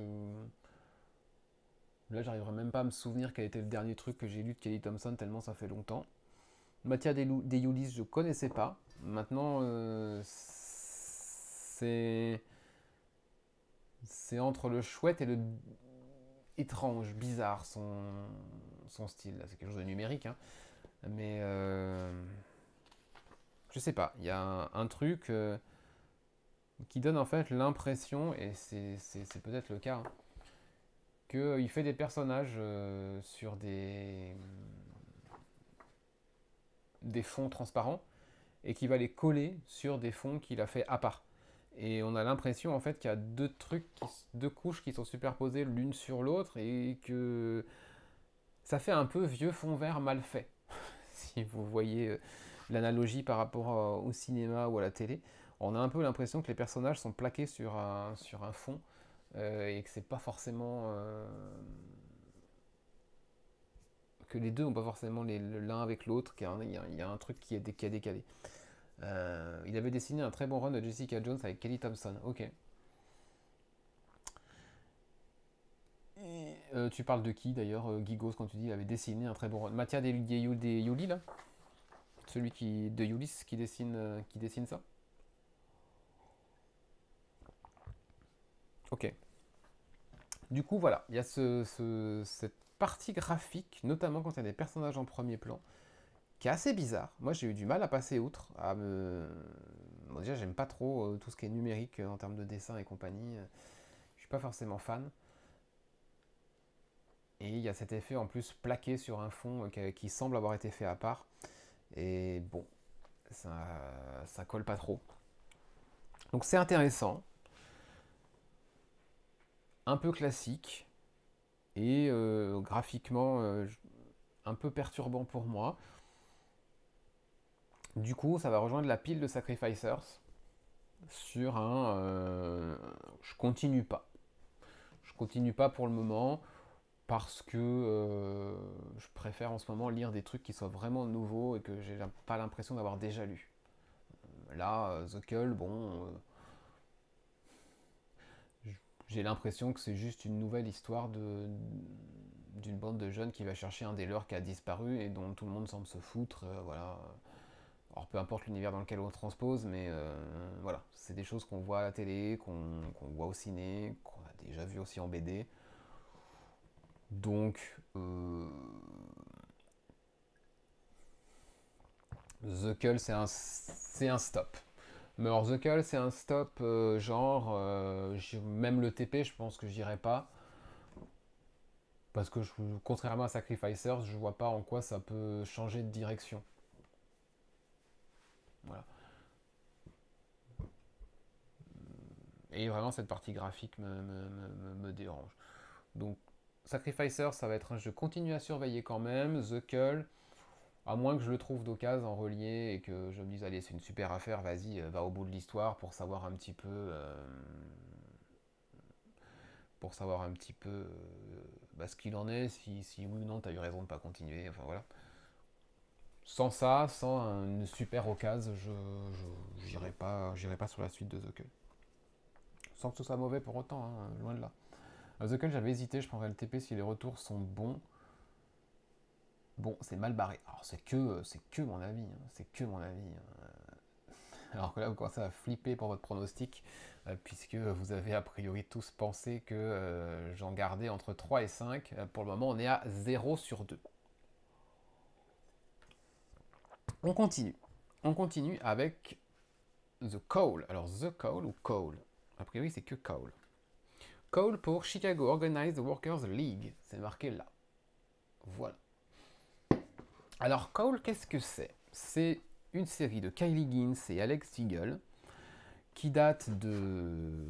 Là, j'arriverai même pas à me souvenir quel était le dernier truc que j'ai lu de Kelly Thompson, tellement ça fait longtemps. Matière des, des je je connaissais pas. Maintenant, euh, c'est. C'est entre le chouette et le étrange, bizarre, son, style. C'est quelque chose de numérique, hein. Mais. Euh, je sais pas. Il y a un, truc. Euh, qui donne en fait l'impression, et c'est peut-être le cas, hein, qu'il euh, fait des personnages euh, sur des, mm, des fonds transparents et qu'il va les coller sur des fonds qu'il a fait à part. Et on a l'impression en fait qu'il y a deux trucs, deux couches qui sont superposées l'une sur l'autre et que ça fait un peu vieux fond vert mal fait. si vous voyez euh, l'analogie par rapport au cinéma ou à la télé, on a un peu l'impression que les personnages sont plaqués sur un fond et que c'est pas forcément. que les deux n'ont pas forcément l'un avec l'autre, car il y, a un truc qui est, décalé. il avait dessiné un très bon run de Jessica Jones avec Kelly Thompson. Ok. tu parles de qui d'ailleurs Guy Gigos quand tu dis il avait dessiné un très bon run. Mathia des, des, des Yuli Celui qui, de Yulis qui dessine, qui dessine ça Ok. Du coup, voilà, il y a cette partie graphique, notamment quand il y a des personnages en premier plan, qui est assez bizarre. Moi, j'ai eu du mal à passer outre. À me... déjà, j'aime pas trop euh, tout ce qui est numérique euh, en termes de dessin et compagnie. Euh, je suis pas forcément fan. Et il y a cet effet en plus plaqué sur un fond qui semble avoir été fait à part. Et bon, ça, ça colle pas trop. Donc c'est intéressant un peu classique et euh, graphiquement euh, un peu perturbant pour moi. Du coup, ça va rejoindre la pile de Sacrificers sur un euh, je continue pas. Je continue pas pour le moment parce que je préfère en ce moment lire des trucs qui soient vraiment nouveaux et que j'ai pas l'impression d'avoir déjà lu. Là, The Cull, bon, j'ai l'impression que c'est juste une nouvelle histoire de d'une bande de jeunes qui va chercher un des leurs qui a disparu et dont tout le monde semble se foutre, euh, voilà. Alors peu importe l'univers dans lequel on transpose, mais euh, voilà, c'est des choses qu'on voit à la télé, qu'on voit au ciné, qu'on a déjà vu aussi en BD. Donc, euh... The Cull, c'est un, un stop. Mais the call, c'est un stop euh, genre, euh, même le TP, je pense que j'irai pas. Parce que contrairement à Sacrificers, je vois pas en quoi ça peut changer de direction. Voilà. Et vraiment, cette partie graphique me, dérange. Donc, Sacrificer, ça va être un jeu continue à surveiller quand même. The Cull, à moins que je le trouve d'occasion en relié et que je me dise, allez, c'est une super affaire, vas-y, euh, va au bout de l'histoire pour savoir un petit peu. Euh, pour savoir un petit peu euh, bah, ce qu'il en est, si, oui ou non, t'as eu raison de pas continuer, enfin voilà. Sans ça, sans une super occasion, je n'irai pas, pas sur la suite de The Cull. Sans que ce soit mauvais pour autant, hein, loin de là. The Cull, j'avais hésité, je prendrais le TP si les retours sont bons. Bon, c'est mal barré. Alors c'est que, euh, c'est que mon avis, hein. c'est que mon avis. Hein. Alors que là, vous commencez à flipper pour votre pronostic, euh, puisque vous avez a priori tous pensé que euh, j'en gardais entre 3 et 5. Pour le moment, on est à 0 sur 2. On continue. On continue avec The Call. Alors, The Call ou Call A priori, c'est que Call. Call pour Chicago Organized Workers League. C'est marqué là. Voilà. Alors Cole, qu'est-ce que c'est C'est une série de Kylie Gins et Alex Siegel qui date de,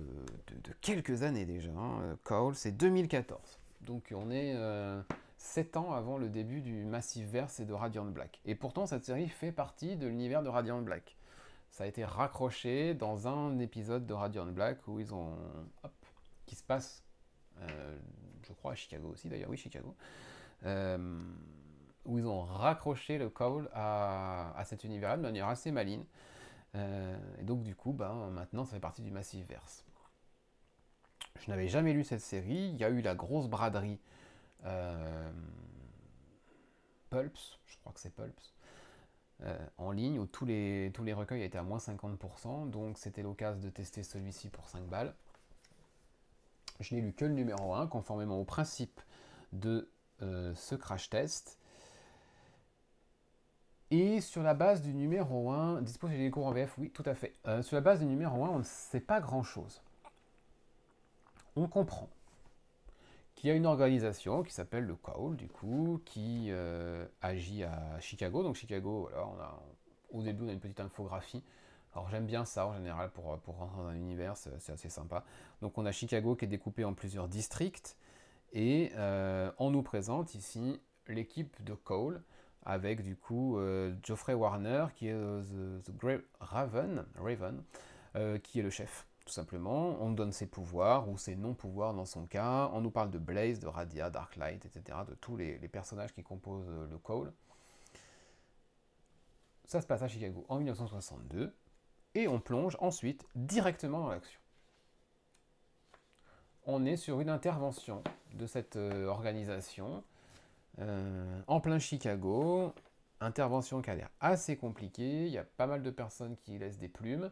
quelques années déjà. Hein, euh, Cole, c'est 2014. Donc on est euh, sept ans avant le début du Massif Verse et de Radiant Black. Et pourtant cette série fait partie de l'univers de Radiant Black. Ça a été raccroché dans un épisode de Radiant Black où ils ont... qui se passe, euh, je crois à Chicago aussi d'ailleurs, oui Chicago où ils ont raccroché le call à, cet univers-là de manière assez maligne. Euh, et donc du coup, ben, maintenant, ça fait partie du massif Verse. Je n'avais jamais lu cette série. Il y a eu la grosse braderie euh, Pulps, je crois que c'est Pulps, euh, en ligne, où tous les, tous les recueils étaient à moins 50%. Donc c'était l'occasion de tester celui-ci pour 5 balles. Je n'ai lu que le numéro 1, conformément au principe de ce crash test. Et sur la base du numéro 1, dispose des cours en VF, oui, tout à fait. Euh, sur la base du numéro 1, on ne sait pas grand-chose. On comprend qu'il y a une organisation qui s'appelle le Cole, du coup, qui euh, agit à Chicago. Donc Chicago, là, on a, au début, on a une petite infographie. Alors j'aime bien ça en général pour, euh, rentrer dans l'univers, c'est assez sympa. Donc on a Chicago qui est découpé en plusieurs districts. Et on nous présente ici l'équipe de Cole avec du coup euh, Geoffrey Warner qui est euh, Raven, Raven euh, qui est le chef. Tout simplement, on donne ses pouvoirs ou ses non-pouvoirs dans son cas, on nous parle de Blaze, de Radia, Darklight, etc., de tous les, personnages qui composent le Cole. Ça se passe à Chicago en 1962, et on plonge ensuite directement dans l'action. On est sur une intervention de cette organisation euh, en plein Chicago, intervention qui a l'air assez compliquée. Il y a pas mal de personnes qui laissent des plumes.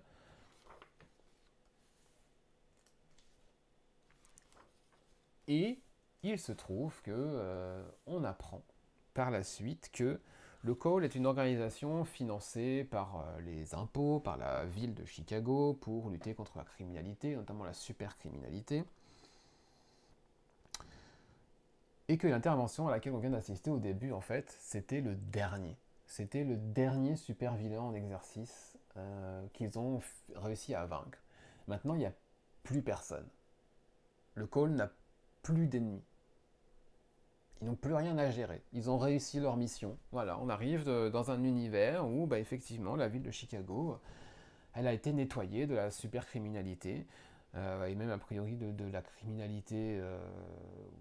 Et il se trouve que euh, on apprend par la suite que le call est une organisation financée par euh, les impôts, par la ville de Chicago pour lutter contre la criminalité, notamment la supercriminalité. et que l'intervention à laquelle on vient d'assister au début, en fait, c'était le dernier. C'était le dernier super vilain en exercice euh, qu'ils ont réussi à vaincre. Maintenant, il n'y a plus personne. Le Cole n'a plus d'ennemis. Ils n'ont plus rien à gérer. Ils ont réussi leur mission. Voilà, on arrive dans un univers où, bah, effectivement, la ville de Chicago, elle a été nettoyée de la supercriminalité. Euh, et même a priori de, la criminalité, euh,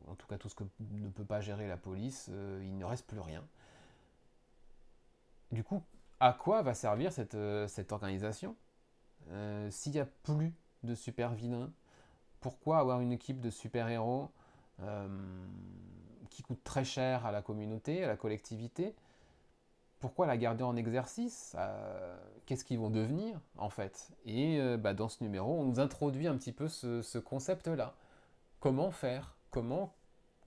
en tout cas tout ce que ne peut pas gérer la police, euh, il ne reste plus rien. Du coup, à quoi va servir cette, cette organisation S'il n'y a plus de super vilains, pourquoi avoir une équipe de super-héros qui coûte très cher à la communauté, à la collectivité pourquoi la garder en exercice euh, Qu'est-ce qu'ils vont devenir en fait Et euh, bah, dans ce numéro, on nous introduit un petit peu ce, concept-là. Comment faire Comment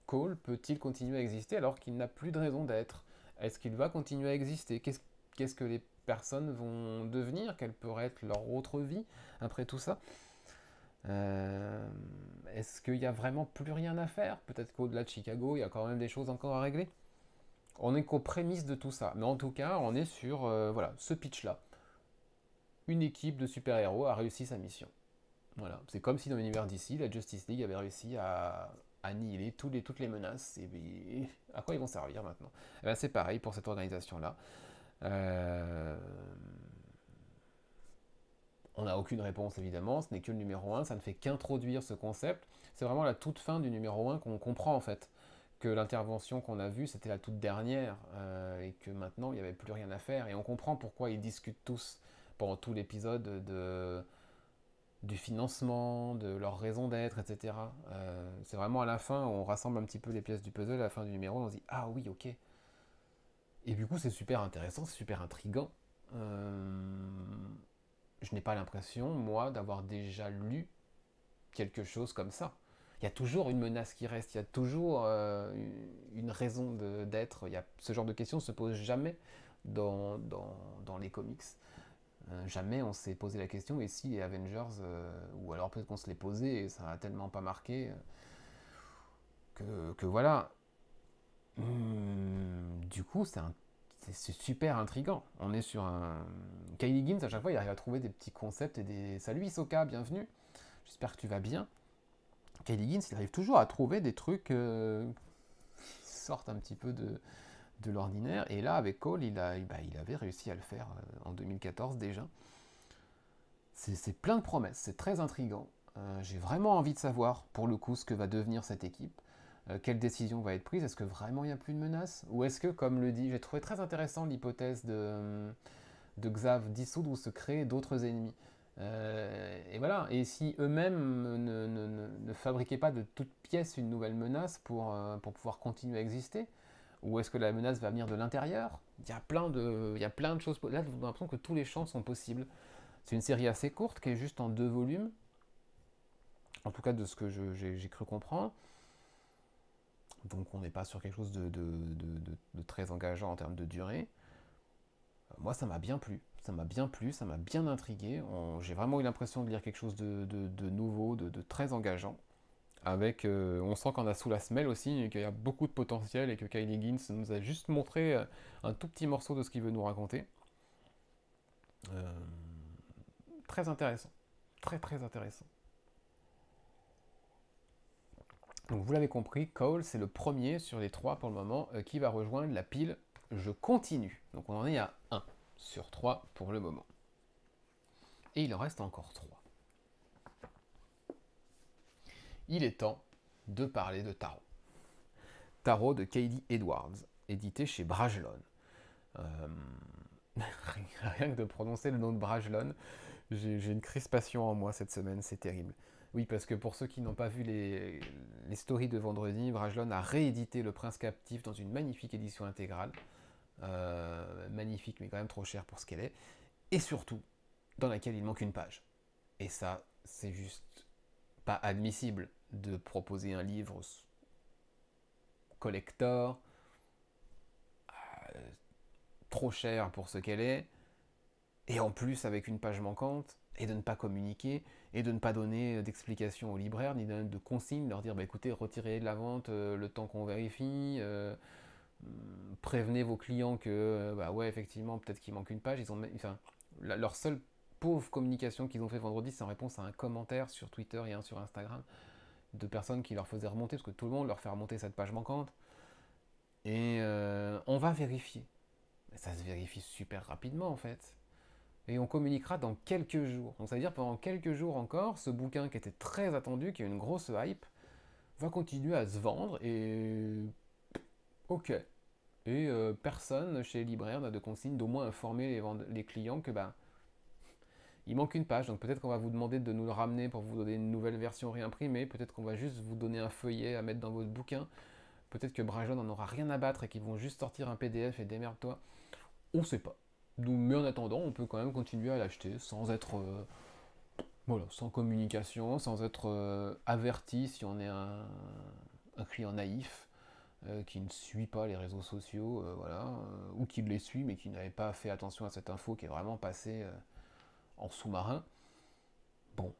Cole peut-il continuer à exister alors qu'il n'a plus de raison d'être Est-ce qu'il va continuer à exister Qu'est-ce que les personnes vont devenir Quelle pourrait être leur autre vie après tout ça euh, Est-ce qu'il n'y a vraiment plus rien à faire Peut-être qu'au-delà de Chicago, il y a quand même des choses encore à régler. On n'est qu'aux prémices de tout ça. Mais en tout cas, on est sur euh, voilà, ce pitch-là. Une équipe de super-héros a réussi sa mission. Voilà. C'est comme si dans l'univers d'ici, la Justice League avait réussi à annihiler toutes les menaces. Et, à quoi ils vont servir maintenant eh ben, C'est pareil pour cette organisation-là. Euh, on n'a aucune réponse évidemment, ce n'est que le numéro 1, ça ne fait qu'introduire ce concept. C'est vraiment la toute fin du numéro 1 qu'on comprend en fait l'intervention qu'on a vue, c'était la toute dernière, euh, et que maintenant, il n'y avait plus rien à faire. Et on comprend pourquoi ils discutent tous pendant tout l'épisode de du financement, de leur raison d'être, etc. Euh, c'est vraiment à la fin où on rassemble un petit peu les pièces du puzzle, à la fin du numéro, on se dit Ah oui, ok. Et du coup, c'est super intéressant, c'est super intriguant. Euh, je n'ai pas l'impression, moi, d'avoir déjà lu quelque chose comme ça il y a toujours une menace qui reste, il y a toujours euh, une raison d'être. Ce genre de questions ne se pose jamais dans, dans, dans les comics. Euh, jamais on s'est posé la question, et si les Avengers, euh, ou alors peut-être qu'on se les posé et ça a tellement pas marqué que, que voilà. Hum, du coup, c'est un c'est super intrigant. On est sur un. Kylie Gins à chaque fois, il arrive à trouver des petits concepts et des. Salut Isoka, bienvenue. J'espère que tu vas bien. Kelly Gins, il arrive toujours à trouver des trucs euh, qui sortent un petit peu de, l'ordinaire. Et là, avec Cole, il, a, il bah, avait réussi à le faire euh, en 2014 déjà. C'est plein de promesses, c'est très intriguant. Euh, j'ai vraiment envie de savoir, pour le coup, ce que va devenir cette équipe. quelle décision va être prise Est-ce que vraiment il n'y a plus de menace Ou est-ce que, comme le dit, j'ai trouvé très intéressant l'hypothèse de, hum, de Xav dissoudre ou se créer d'autres ennemis euh, et voilà. Et si eux-mêmes ne, fabriquaient pas de toute pièce une nouvelle menace pour, euh, pour pouvoir continuer à exister, ou est-ce que la menace va venir de l'intérieur Il y a plein de, il y a plein de choses. Là, j'ai l'impression que tous les champs sont possibles. C'est une série assez courte qui est juste en deux volumes. En tout cas, de ce que j'ai cru comprendre. Donc, on n'est pas sur quelque chose de, de, de, très engageant en termes de durée. Moi, ça m'a bien plu ça m'a bien plu, ça m'a bien intrigué. J'ai vraiment eu l'impression de lire quelque chose de, nouveau, de, très engageant. Avec, euh, on sent qu'on a sous la semelle aussi, qu'il y a beaucoup de potentiel et que Kylie Gins nous a juste montré euh, un tout petit morceau de ce qu'il veut nous raconter. Euh, très intéressant. Très très intéressant. Donc vous l'avez compris, Cole, c'est le premier sur les trois pour le moment qui va rejoindre la pile Je continue. Donc on en est à un sur 3 pour le moment. Et il en reste encore 3. Il est temps de parler de Tarot. Tarot de Katie Edwards, édité chez Bragelonne. Euh, rien que de prononcer le nom de Bragelonne, j'ai une crispation en moi cette semaine, c'est terrible. Oui, parce que pour ceux qui n'ont pas vu les, stories de vendredi, Bragelonne a réédité Le Prince Captif dans une magnifique édition intégrale. Euh, magnifique, mais quand même trop cher pour ce qu'elle est, et surtout dans laquelle il manque une page. Et ça, c'est juste pas admissible de proposer un livre collector euh, trop cher pour ce qu'elle est, et en plus avec une page manquante, et de ne pas communiquer, et de ne pas donner d'explications aux libraires, ni de, de consignes, leur dire bah, écoutez, retirez de la vente euh, le temps qu'on vérifie prévenez vos clients que, euh, bah ouais, effectivement, peut-être qu'il manque une page. Ils ont, enfin, leur seule pauvre communication qu'ils ont fait vendredi, c'est en réponse à un commentaire sur Twitter et un sur Instagram de personnes qui leur faisaient remonter, parce que tout le monde leur fait remonter cette page manquante. Et euh, on va vérifier. Ça se vérifie super rapidement en fait. Et on communiquera dans quelques jours. Donc ça veut dire pendant quelques jours encore, ce bouquin qui était très attendu, qui a une grosse hype, va continuer à se vendre et... Ok, et euh, personne chez les libraires n'a de consigne d'au moins informer les, clients que bah, il manque une page, donc peut-être qu'on va vous demander de nous le ramener pour vous donner une nouvelle version réimprimée, peut-être qu'on va juste vous donner un feuillet à mettre dans votre bouquin, peut-être que Brajon n'en aura rien à battre et qu'ils vont juste sortir un PDF et démerde-toi. On sait pas. mais en attendant, on peut quand même continuer à l'acheter sans être. Euh, voilà, sans communication, sans être euh, averti si on est un, un client naïf. Euh, qui ne suit pas les réseaux sociaux, euh, voilà, euh, ou qui les suit mais qui n'avait pas fait attention à cette info qui est vraiment passée en sous-marin. Bon.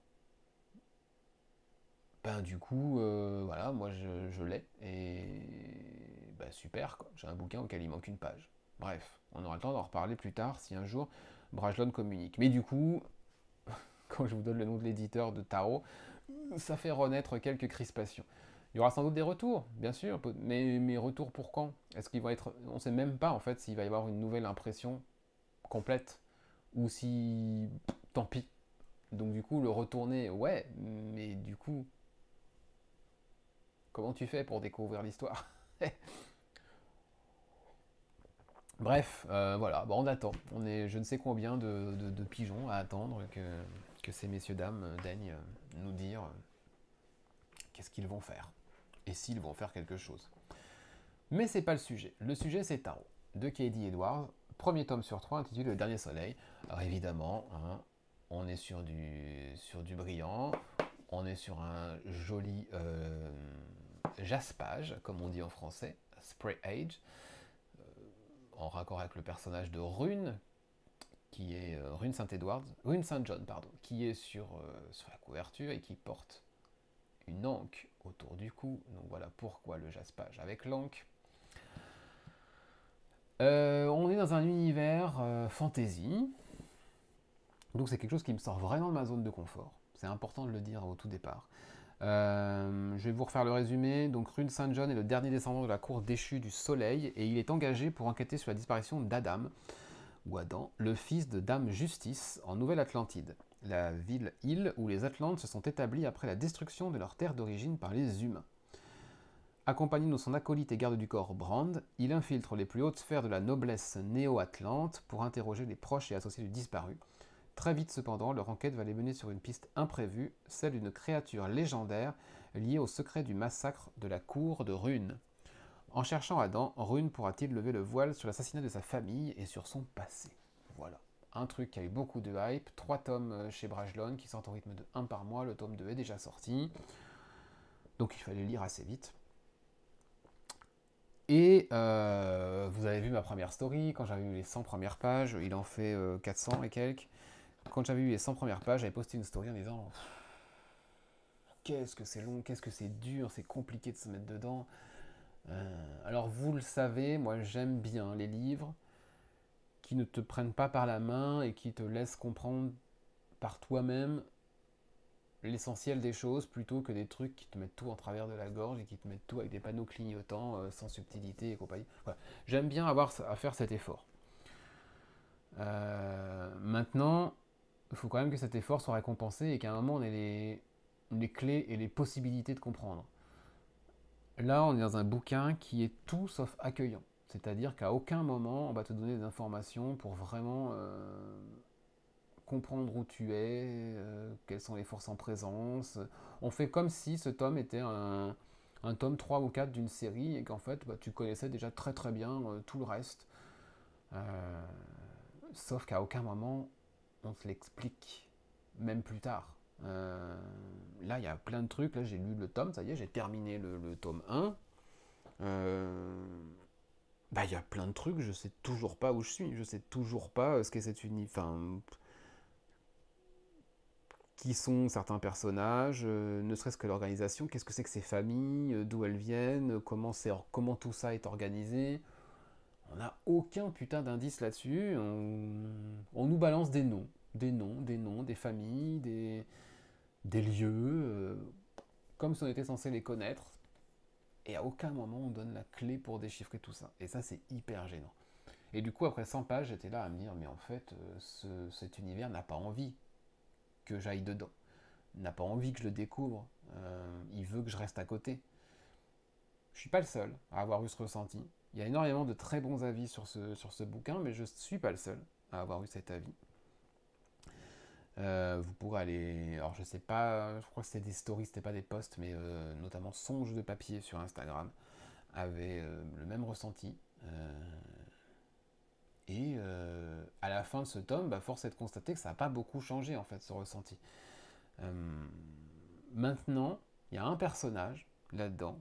Ben du coup, voilà, moi je, je l'ai, et ben, super, quoi. J'ai un bouquin auquel il manque une page. Bref, on aura le temps d'en reparler plus tard si un jour Brajlon communique. Mais du coup, quand je vous donne le nom de l'éditeur de Tarot, ça fait renaître quelques crispations. Il y aura sans doute des retours, bien sûr, mais, mes retours pour quand Est-ce qu'il vont être. On ne sait même pas en fait s'il va y avoir une nouvelle impression complète ou si. tant pis. Donc du coup, le retourner, ouais, mais du coup. Comment tu fais pour découvrir l'histoire Bref, euh, voilà, on attend. On est je ne sais combien de, pigeons à attendre que, que ces messieurs-dames euh, daignent euh, nous dire qu'est-ce qu'ils vont faire et s'ils vont faire quelque chose. Mais c'est pas le sujet. Le sujet, c'est Tarot, de Katie Edwards, premier tome sur trois intitulé Le Dernier Soleil. Alors évidemment, hein, on est sur du, sur du brillant, on est sur un joli euh, jaspage, comme on dit en français, spray age, euh, en raccord avec le personnage de Rune, qui est euh, Rune saint edwards Rune Saint-John, pardon, qui est sur, sur la couverture et qui porte une anque autour du cou. Donc voilà pourquoi le jaspage avec l'anque. Euh, on est dans un univers fantaisie, euh, fantasy. Donc c'est quelque chose qui me sort vraiment de ma zone de confort. C'est important de le dire au tout départ. Euh, je vais vous refaire le résumé. Donc Rune Saint John est le dernier descendant de la cour déchue du Soleil et il est engagé pour enquêter sur la disparition d'Adam, ou Adam, le fils de Dame Justice en Nouvelle-Atlantide la ville-île où les Atlantes se sont établis après la destruction de leur terre d'origine par les humains. Accompagné de son acolyte et garde du corps Brand, il infiltre les plus hautes sphères de la noblesse néo-atlante pour interroger les proches et associés du disparu. Très vite cependant, leur enquête va les mener sur une piste imprévue, celle d'une créature légendaire liée au secret du massacre de la cour de Rune. En cherchant Adam, Rune pourra-t-il lever le voile sur l'assassinat de sa famille et sur son passé Voilà un truc qui a eu beaucoup de hype, trois tomes euh, chez Brajlon qui sortent au rythme de 1 par mois, le tome 2 est déjà sorti, donc il fallait lire assez vite. Et euh, vous avez vu ma première story, quand j'avais eu les 100 premières pages, il en fait 400 euh, et quelques, quand j'avais eu les 100 premières pages, j'avais posté une story en disant qu'est-ce que c'est long, qu'est-ce que c'est dur, c'est compliqué de se mettre dedans. alors vous le savez, moi j'aime bien les livres, qui ne te prennent pas par la main et qui te laissent comprendre par toi-même l'essentiel des choses plutôt que des trucs qui te mettent tout en travers de la gorge et qui te mettent tout avec des panneaux clignotants euh, sans subtilité et compagnie. J'aime bien avoir à faire cet effort. Euh, maintenant, il faut quand même que cet effort soit récompensé et qu'à un moment on ait les clés et les possibilités de comprendre. Là, on est dans un bouquin qui est tout sauf accueillant. C'est-à-dire qu'à aucun moment on va te donner des informations pour vraiment euh, comprendre où tu es, euh, quelles sont les forces en présence. On fait comme si ce tome était un, tome 3 ou 4 d'une série et qu'en fait bah, tu connaissais déjà très très bien euh, tout le reste. sauf qu'à aucun moment on te l'explique, même plus tard. là il y a plein de trucs, là j'ai lu le tome, ça y est, j'ai terminé le, tome 1 bah, il y a plein de trucs, je sais toujours pas où je suis, je sais toujours pas euh, ce qu'est cette uni. Enfin. Qui sont certains personnages, euh, ne serait-ce que l'organisation, qu'est-ce que c'est que ces familles, euh, d'où elles viennent, comment, comment tout ça est organisé. On n'a aucun putain d'indice là-dessus. On... nous balance des noms, des noms, des noms, des familles, des, des lieux, comme si on était censé les connaître et à aucun moment on donne la clé pour déchiffrer tout ça. Et ça, c'est hyper gênant. Et du coup, après 100 pages, j'étais là à me dire, mais en fait, euh, cet univers n'a pas envie que j'aille dedans, n'a pas envie que je le découvre, euh, il veut que je reste à côté. Je suis pas le seul à avoir eu ce ressenti. Il y a énormément de très bons avis sur ce, sur ce bouquin, mais je ne suis pas le seul à avoir eu cet avis. Euh, vous pourrez aller, alors je sais pas, je crois que c'était des stories, c'était pas des posts, mais euh, notamment Songe de papier sur Instagram avait euh, le même ressenti. et à la fin de ce tome, bah, force est de constater que ça n'a pas beaucoup changé en fait ce ressenti. maintenant, il y a un personnage là-dedans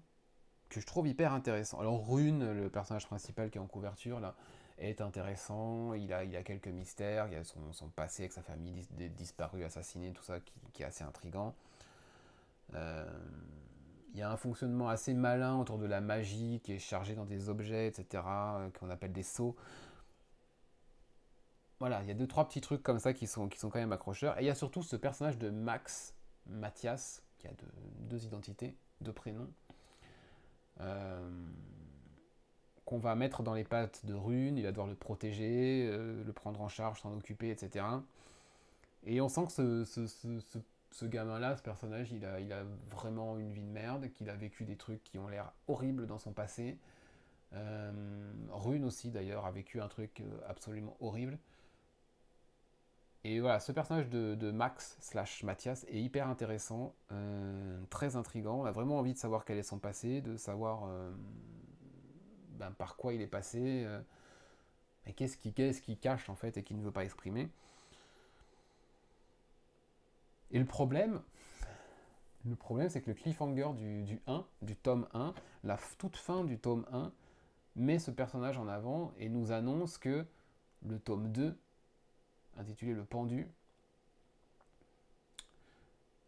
que je trouve hyper intéressant. Alors Rune, le personnage principal qui est en couverture là, est intéressant. Il a, il a quelques mystères, il y a son, passé avec sa famille disparue, assassinée, tout ça qui, est assez intrigant. Euh, il y a un fonctionnement assez malin autour de la magie qui est chargée dans des objets, etc., euh, qu'on appelle des sceaux. Voilà, il y a deux, trois petits trucs comme ça qui sont, qui sont quand même accrocheurs. Et il y a surtout ce personnage de Max, Mathias, qui a deux identités, deux prénoms. Euh, va mettre dans les pattes de Rune, il va devoir le protéger, euh, le prendre en charge, s'en occuper, etc. Et on sent que ce, ce, ce, ce gamin-là, ce personnage, il a, il a, vraiment une vie de merde, qu'il a vécu des trucs qui ont l'air horribles dans son passé. Euh, Rune aussi, d'ailleurs, a vécu un truc euh, absolument horrible. Et voilà, ce personnage de, Max slash Mathias est hyper intéressant, très intrigant. On a vraiment envie de savoir quel est son passé, de savoir ben, par quoi il est passé, euh, et qu'est-ce qu'il cache en fait et qu'il ne veut pas exprimer. Et le problème, le problème c'est que le cliffhanger du, 1, du tome 1, la toute fin du tome 1, met ce personnage en avant et nous annonce que le tome 2, intitulé Le pendu,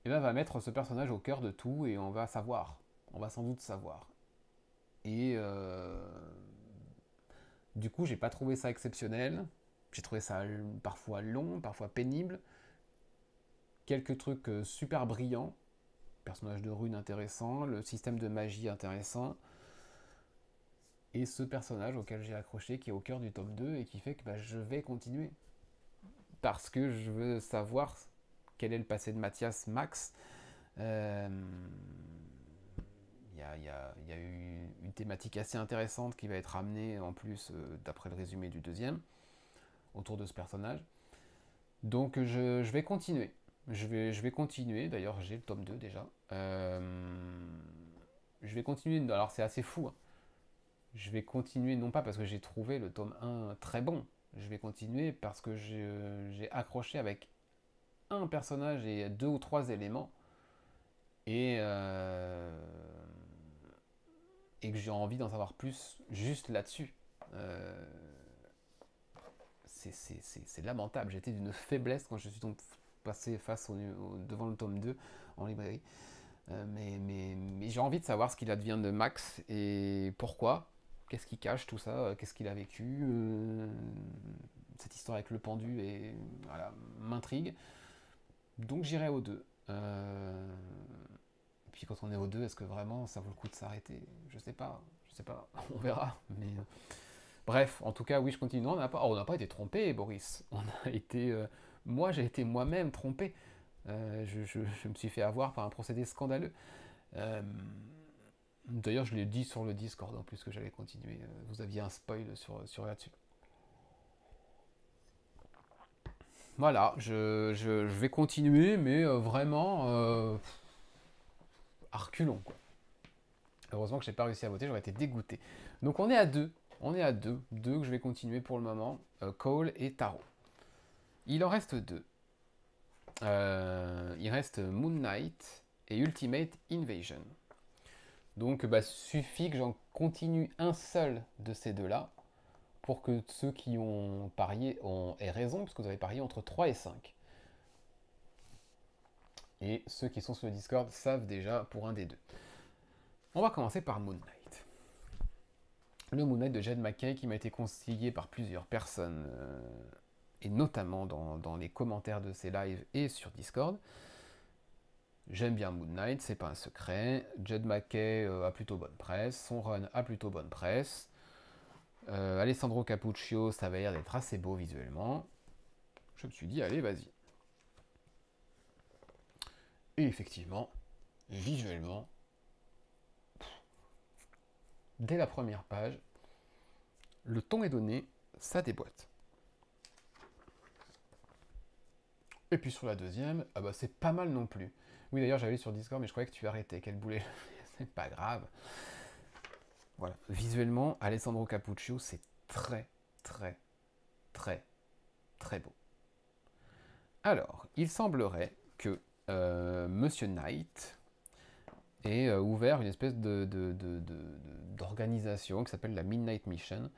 eh ben, va mettre ce personnage au cœur de tout et on va savoir, on va sans doute savoir. Et euh, du coup, j'ai pas trouvé ça exceptionnel. J'ai trouvé ça parfois long, parfois pénible. Quelques trucs euh, super brillants. Personnage de rune intéressant, le système de magie intéressant. Et ce personnage auquel j'ai accroché qui est au cœur du tome 2 et qui fait que bah, je vais continuer. Parce que je veux savoir quel est le passé de Mathias Max. Euh... Il y, a, eu une thématique assez intéressante qui va être amenée en plus, euh, d'après le résumé du deuxième, autour de ce personnage. Donc je, vais continuer. Je vais, je vais continuer, d'ailleurs j'ai le tome 2 déjà. Euh, je vais continuer, alors c'est assez fou. Hein. Je vais continuer non pas parce que j'ai trouvé le tome 1 très bon, je vais continuer parce que j'ai accroché avec un personnage et deux ou trois éléments. Et euh, et que j'ai envie d'en savoir plus juste là-dessus. Euh, c'est lamentable. J'étais d'une faiblesse quand je suis donc passé face au, devant le tome 2 en librairie. Euh, mais, mais, j'ai envie de savoir ce qu'il advient de Max et pourquoi. Qu'est-ce qu'il cache tout ça Qu'est-ce qu'il a vécu euh, Cette histoire avec le pendu et voilà, m'intrigue. Donc j'irai aux deux quand on est aux deux, est-ce que vraiment ça vaut le coup de s'arrêter Je sais pas, je sais pas, on verra. Mais euh, bref, en tout cas, oui, je continue. on n'a pas, été trompé, Boris. On a été, euh, moi, j'ai été moi-même trompé. Euh, je, me suis fait avoir par un procédé scandaleux. D'ailleurs, je l'ai dit sur le Discord en plus que j'allais continuer. Vous aviez un spoil sur, sur là-dessus. Voilà, je, je, vais continuer, mais vraiment Arculon, quoi. Heureusement que j'ai pas réussi à voter, j'aurais été dégoûté. Donc on est à deux. On est à deux. Deux que je vais continuer pour le moment. Euh, Cole et Tarot. Il en reste deux. Euh, il reste Moon Knight et Ultimate Invasion. Donc bah, suffit que j'en continue un seul de ces deux-là pour que ceux qui ont parié aient raison, puisque vous avez parié entre 3 et 5. Et ceux qui sont sur le Discord savent déjà pour un des deux. On va commencer par Moon Knight. Le Moon Knight de Jed McKay qui m'a été conseillé par plusieurs personnes, euh, et notamment dans, les commentaires de ses lives et sur Discord. J'aime bien Moon Knight, c'est pas un secret. Jed McKay euh, a plutôt bonne presse, son run a plutôt bonne presse. Euh, Alessandro Capuccio, ça va l'air d'être assez beau visuellement. Je me suis dit, allez, vas-y. Et effectivement, visuellement, dès la première page, le ton est donné, ça déboîte. Et puis sur la deuxième, ah bah, c'est pas mal non plus. Oui d'ailleurs j'avais sur Discord mais je croyais que tu arrêtais, quel boulet. c'est pas grave. Voilà. Visuellement, Alessandro Capuccio, c'est très très très très beau. Alors, il semblerait que euh, Monsieur Knight a euh, ouvert une espèce d'organisation qui s'appelle la Midnight Mission,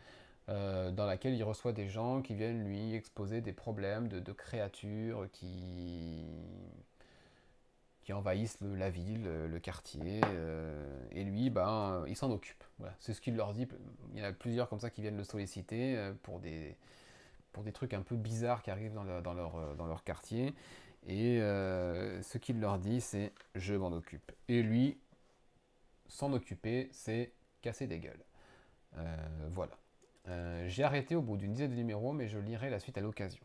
euh, dans laquelle il reçoit des gens qui viennent lui exposer des problèmes de, créatures qui, qui envahissent la ville, le quartier, et lui, ben, il s'en occupe. C'est ce qu'il leur dit. Il y en a plusieurs comme ça qui viennent le solliciter pour des, trucs un peu bizarres qui arrivent dans leur quartier. Et euh, ce qu'il leur dit, c'est je m'en occupe. Et lui, s'en occuper, c'est casser des gueules. Euh, voilà. Euh, j'ai arrêté au bout d'une dizaine de numéros, mais je lirai la suite à l'occasion.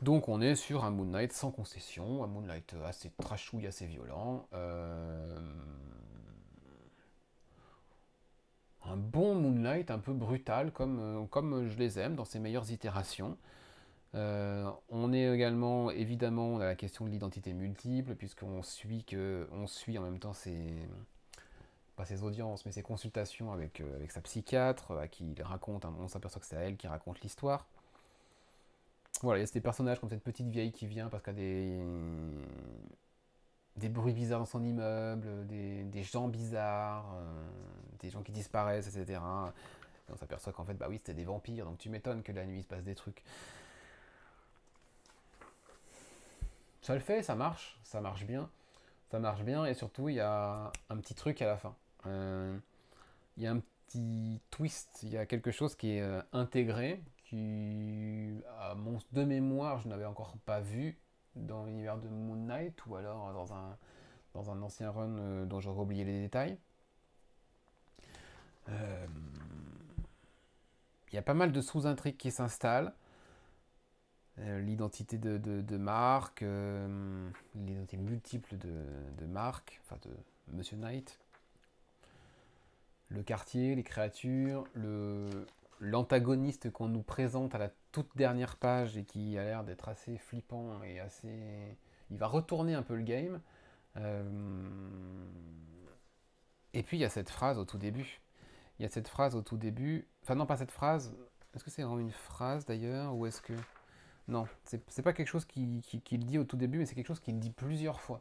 Donc on est sur un Moonlight sans concession, un Moonlight assez trashouille, assez violent. Un bon Moonlight, un peu brutal, comme je les aime dans ses meilleures itérations. Euh, on est également, évidemment, à la question de l'identité multiple, puisqu'on suit, en même temps ses, audiences, mais ses consultations avec, euh, avec sa psychiatre, à qui il raconte, on s'aperçoit que c'est elle qui raconte l'histoire. Voilà, il y a des personnages comme cette petite vieille qui vient parce qu'il y a des, des bruits bizarres dans son immeuble, des, gens bizarres, euh, des gens qui disparaissent, etc. on s'aperçoit qu'en fait, bah oui, c'était des vampires, donc tu m'étonnes que la nuit il se passe des trucs. ça le fait, ça marche, ça marche bien. Ça marche bien et surtout, il y a un petit truc à la fin. Euh, il y a un petit twist, il y a quelque chose qui est euh, intégré, qui, à mon, de mémoire, je n'avais encore pas vu dans l'univers de Moon Knight ou alors dans un, dans un ancien run euh, dont j'aurais oublié les détails. Il y a pas mal de sous-intrigues qui s'installent. Euh, l'identité de, de, marque, euh, l'identité multiple de, de enfin de Monsieur Knight, le quartier, les créatures, le, l'antagoniste qu'on nous présente à la toute dernière page et qui a l'air d'être assez flippant et assez... Il va retourner un peu le game. Euh, et puis il y a cette phrase au tout début. Il y a cette phrase au tout début. Enfin non, pas cette phrase. Est-ce que c'est vraiment une phrase d'ailleurs Ou est-ce que... Non, c'est pas quelque chose qu'il dit au tout début, mais c'est quelque chose qu'il dit plusieurs fois.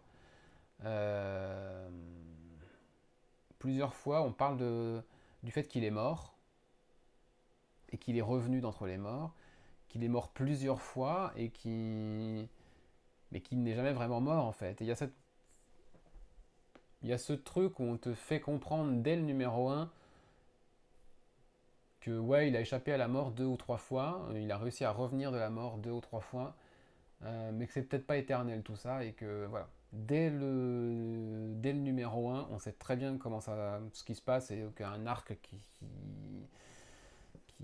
Euh, plusieurs fois, on parle du fait qu'il est mort et qu'il est revenu d'entre les morts, qu'il est mort plusieurs fois et qui mais qu'il n'est jamais vraiment mort en fait. il y il y a ce truc où on te fait comprendre dès le numéro 1 que ouais, il a échappé à la mort deux ou trois fois, euh, il a réussi à revenir de la mort deux ou trois fois, euh, mais que c'est peut-être pas éternel tout ça, et que voilà. Dès le, dès le numéro 1, on sait très bien comment ça, ce qui se passe, et un arc qui, qui, qui,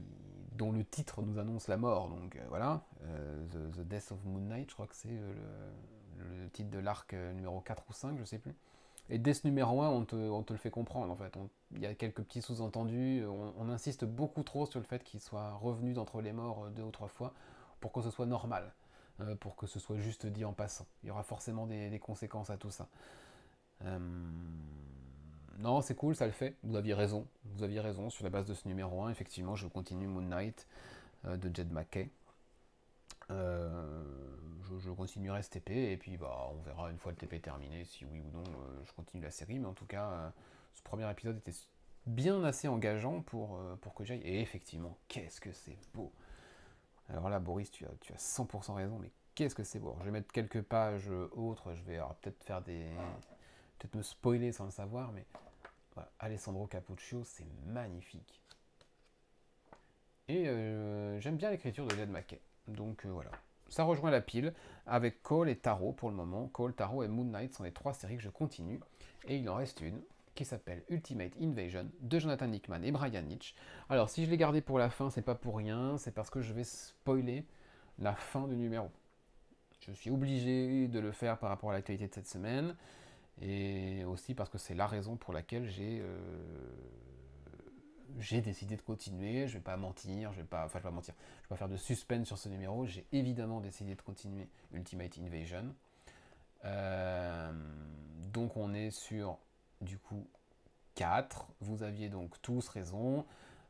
dont le titre nous annonce la mort, donc euh, voilà, the, Death of Moon Knight, je crois que c'est le, le, titre de l'arc numéro 4 ou 5, je sais plus. Et dès ce numéro 1, on te, le fait comprendre en fait. Il y a quelques petits sous-entendus, on, insiste beaucoup trop sur le fait qu'il soit revenu d'entre les morts euh, deux ou trois fois pour que ce soit normal, euh, pour que ce soit juste dit en passant. Il y aura forcément des, conséquences à tout ça. Euh, non, c'est cool, ça le fait. Vous aviez raison. Vous aviez raison sur la base de ce numéro 1. Effectivement, je continue Moon Knight de Jed McKay. Euh, je, continuerai ce TP et puis bah, on verra une fois le TP terminé si oui ou non euh, je continue la série. Mais en tout cas, euh, ce premier épisode était bien assez engageant pour, euh, pour que j'aille. Et effectivement, qu'est-ce que c'est beau Alors là, Boris, tu as, tu as 100% raison, mais qu'est-ce que c'est beau Je vais mettre quelques pages autres, je vais peut-être faire des. peut-être me spoiler sans le savoir, mais Alessandro Capuccio, c'est magnifique. Et j'aime bien l'écriture de Jed Maquet Donc voilà ça rejoint la pile avec Cole et Tarot pour le moment. Call, Tarot et Moon Knight sont les trois séries que je continue. Et il en reste une qui s'appelle Ultimate Invasion de Jonathan Hickman et Brian Hitch. Alors si je l'ai gardé pour la fin, c'est pas pour rien, c'est parce que je vais spoiler la fin du numéro. Je suis obligé de le faire par rapport à l'actualité de cette semaine. Et aussi parce que c'est la raison pour laquelle j'ai euh, j'ai décidé de continuer, je vais pas mentir, je vais pas, enfin je vais pas mentir, je vais pas faire de suspense sur ce numéro, j'ai évidemment décidé de continuer Ultimate Invasion. Euh, donc on est sur du coup 4, vous aviez donc tous raison,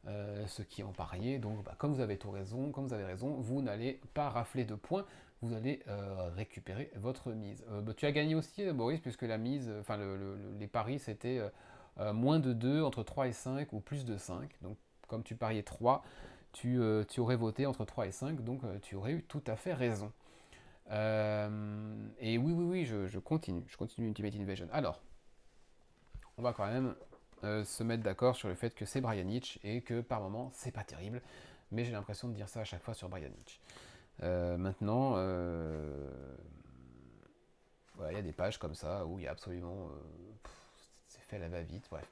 euh, ceux qui ont parié, donc bah, comme vous avez tout raison, comme vous avez raison, vous n'allez pas rafler de points, vous allez euh, récupérer votre mise. Bah, tu as gagné aussi Boris, puisque la mise, enfin les paris c'était... Euh, moins de 2, entre 3 et 5 ou plus de 5. Donc comme tu pariais 3, euh, tu, aurais voté entre 3 et 5, donc euh, tu aurais eu tout à fait raison. et oui, oui, oui, je, je, continue, je continue Ultimate Invasion. Alors, on va quand même se mettre d'accord sur le fait que c'est Brian Hitch et que par moment c'est pas terrible, mais j'ai l'impression de dire ça à chaque fois sur Brian Hitch. maintenant, il y a des pages comme ça où il y a absolument fait va-vite, bref.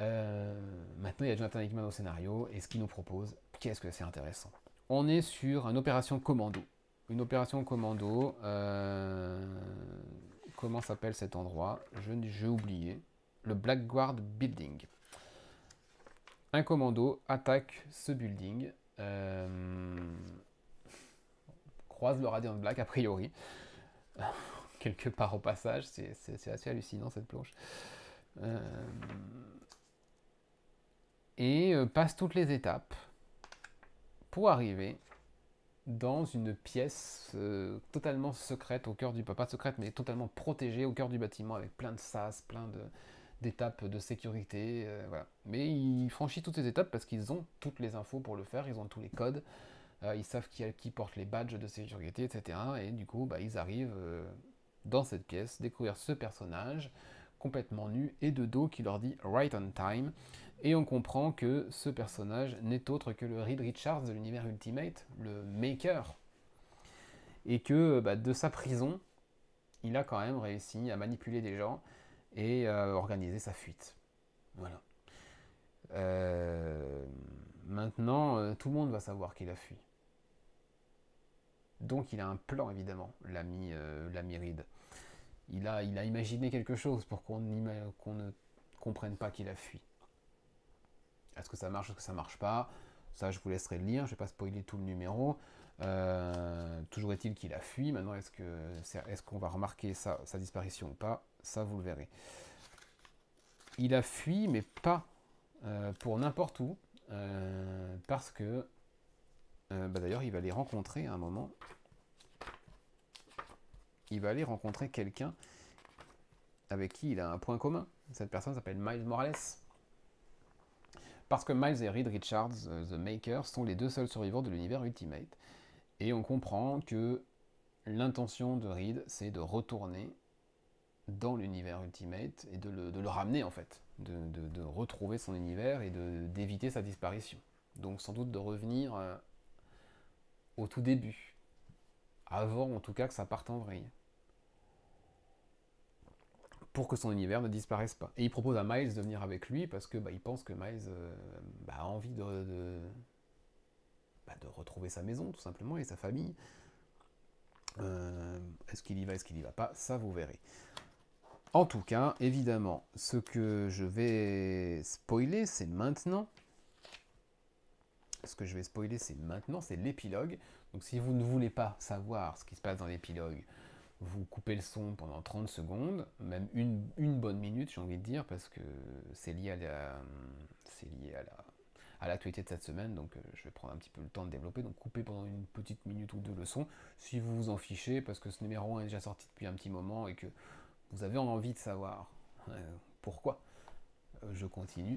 Euh, maintenant, il y a Jonathan Hickman au scénario, et ce qu'il nous propose, qu'est-ce que c'est intéressant. On est sur une opération commando. Une opération commando. Euh, comment s'appelle cet endroit Je, J'ai oublié. Le Blackguard Building. Un commando attaque ce building. Euh, croise le Radiant Black, a priori quelque part au passage. C'est assez hallucinant cette planche. Euh, et euh, passe toutes les étapes pour arriver dans une pièce euh, totalement secrète au cœur du... Pas secrète, mais totalement protégée au cœur du bâtiment avec plein de sas, plein de d'étapes de sécurité, voilà. Mais il franchit toutes ces étapes parce qu'ils ont toutes les infos pour le faire, ils ont tous les codes, ils savent qui, qui porte les badges de sécurité, etc. Et du coup, bah, ils arrivent dans cette pièce, découvrir ce personnage complètement nu et de dos qui leur dit Right on Time. Et on comprend que ce personnage n'est autre que le Reed Richards de l'univers Ultimate, le Maker. Et que bah, de sa prison, il a quand même réussi à manipuler des gens et euh, organiser sa fuite. Voilà. Euh, maintenant, euh, tout le monde va savoir qu'il a fui. Donc il a un plan, évidemment, l'ami Reed il a, imaginé quelque chose pour qu'on ne comprenne pas qu'il a fui. Est-ce que ça marche, est-ce que ça marche pas Ça, je vous laisserai le lire, je ne vais pas spoiler tout le numéro. Euh, toujours est-il qu'il a fui. Maintenant, est-ce qu'on va remarquer sa, disparition ou pas Ça, vous le verrez. Il a fui, mais pas euh, pour n'importe où, euh, parce que bah, d'ailleurs, il va les rencontrer à un moment il va aller rencontrer quelqu'un avec qui il a un point commun. Cette personne s'appelle Miles Morales. Parce que Miles et Reed Richards, euh, The Maker, sont les deux seuls survivants de l'univers Ultimate. Et on comprend que l'intention de Reed, c'est de retourner dans l'univers Ultimate et de le, ramener en fait, de, retrouver son univers et d'éviter sa disparition. Donc sans doute de revenir euh, au tout début, avant en tout cas que ça parte en vrille pour que son univers ne disparaisse pas. Et il propose à Miles de venir avec lui parce que bah, il pense que Miles euh, bah, a envie de, bah, de, retrouver sa maison tout simplement et sa famille. Euh, est-ce qu'il y va, est-ce qu'il y va pas Ça vous verrez. En tout cas, évidemment, ce que je vais spoiler, c'est maintenant. Ce que je vais spoiler, c'est maintenant, c'est l'épilogue. Donc si vous ne voulez pas savoir ce qui se passe dans l'épilogue, vous coupez le son pendant 30 secondes, même une, bonne minute, j'ai envie de dire, parce que c'est lié à la, c'est lié à la, à l'actualité de cette semaine, donc euh, je vais prendre un petit peu le temps de développer. Donc coupez pendant une petite minute ou deux le son, si vous vous en fichez, parce que ce numéro est déjà sorti depuis un petit moment et que vous avez envie de savoir euh, pourquoi. Euh, je continue.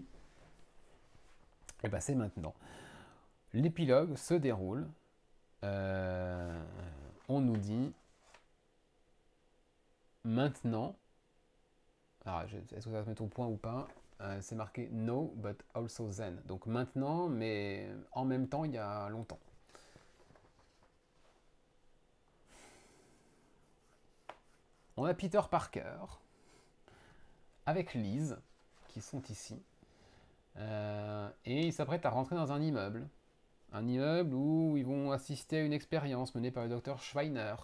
Et eh bien c'est maintenant. L'épilogue se déroule. on nous dit Maintenant, est-ce que ça va se mettre au point ou pas euh, C'est marqué no, but also then. Donc maintenant, mais en même temps, il y a longtemps. On a Peter Parker avec Liz, qui sont ici. Euh, et ils s'apprêtent à rentrer dans un immeuble. Un immeuble où ils vont assister à une expérience menée par le docteur Schweiner.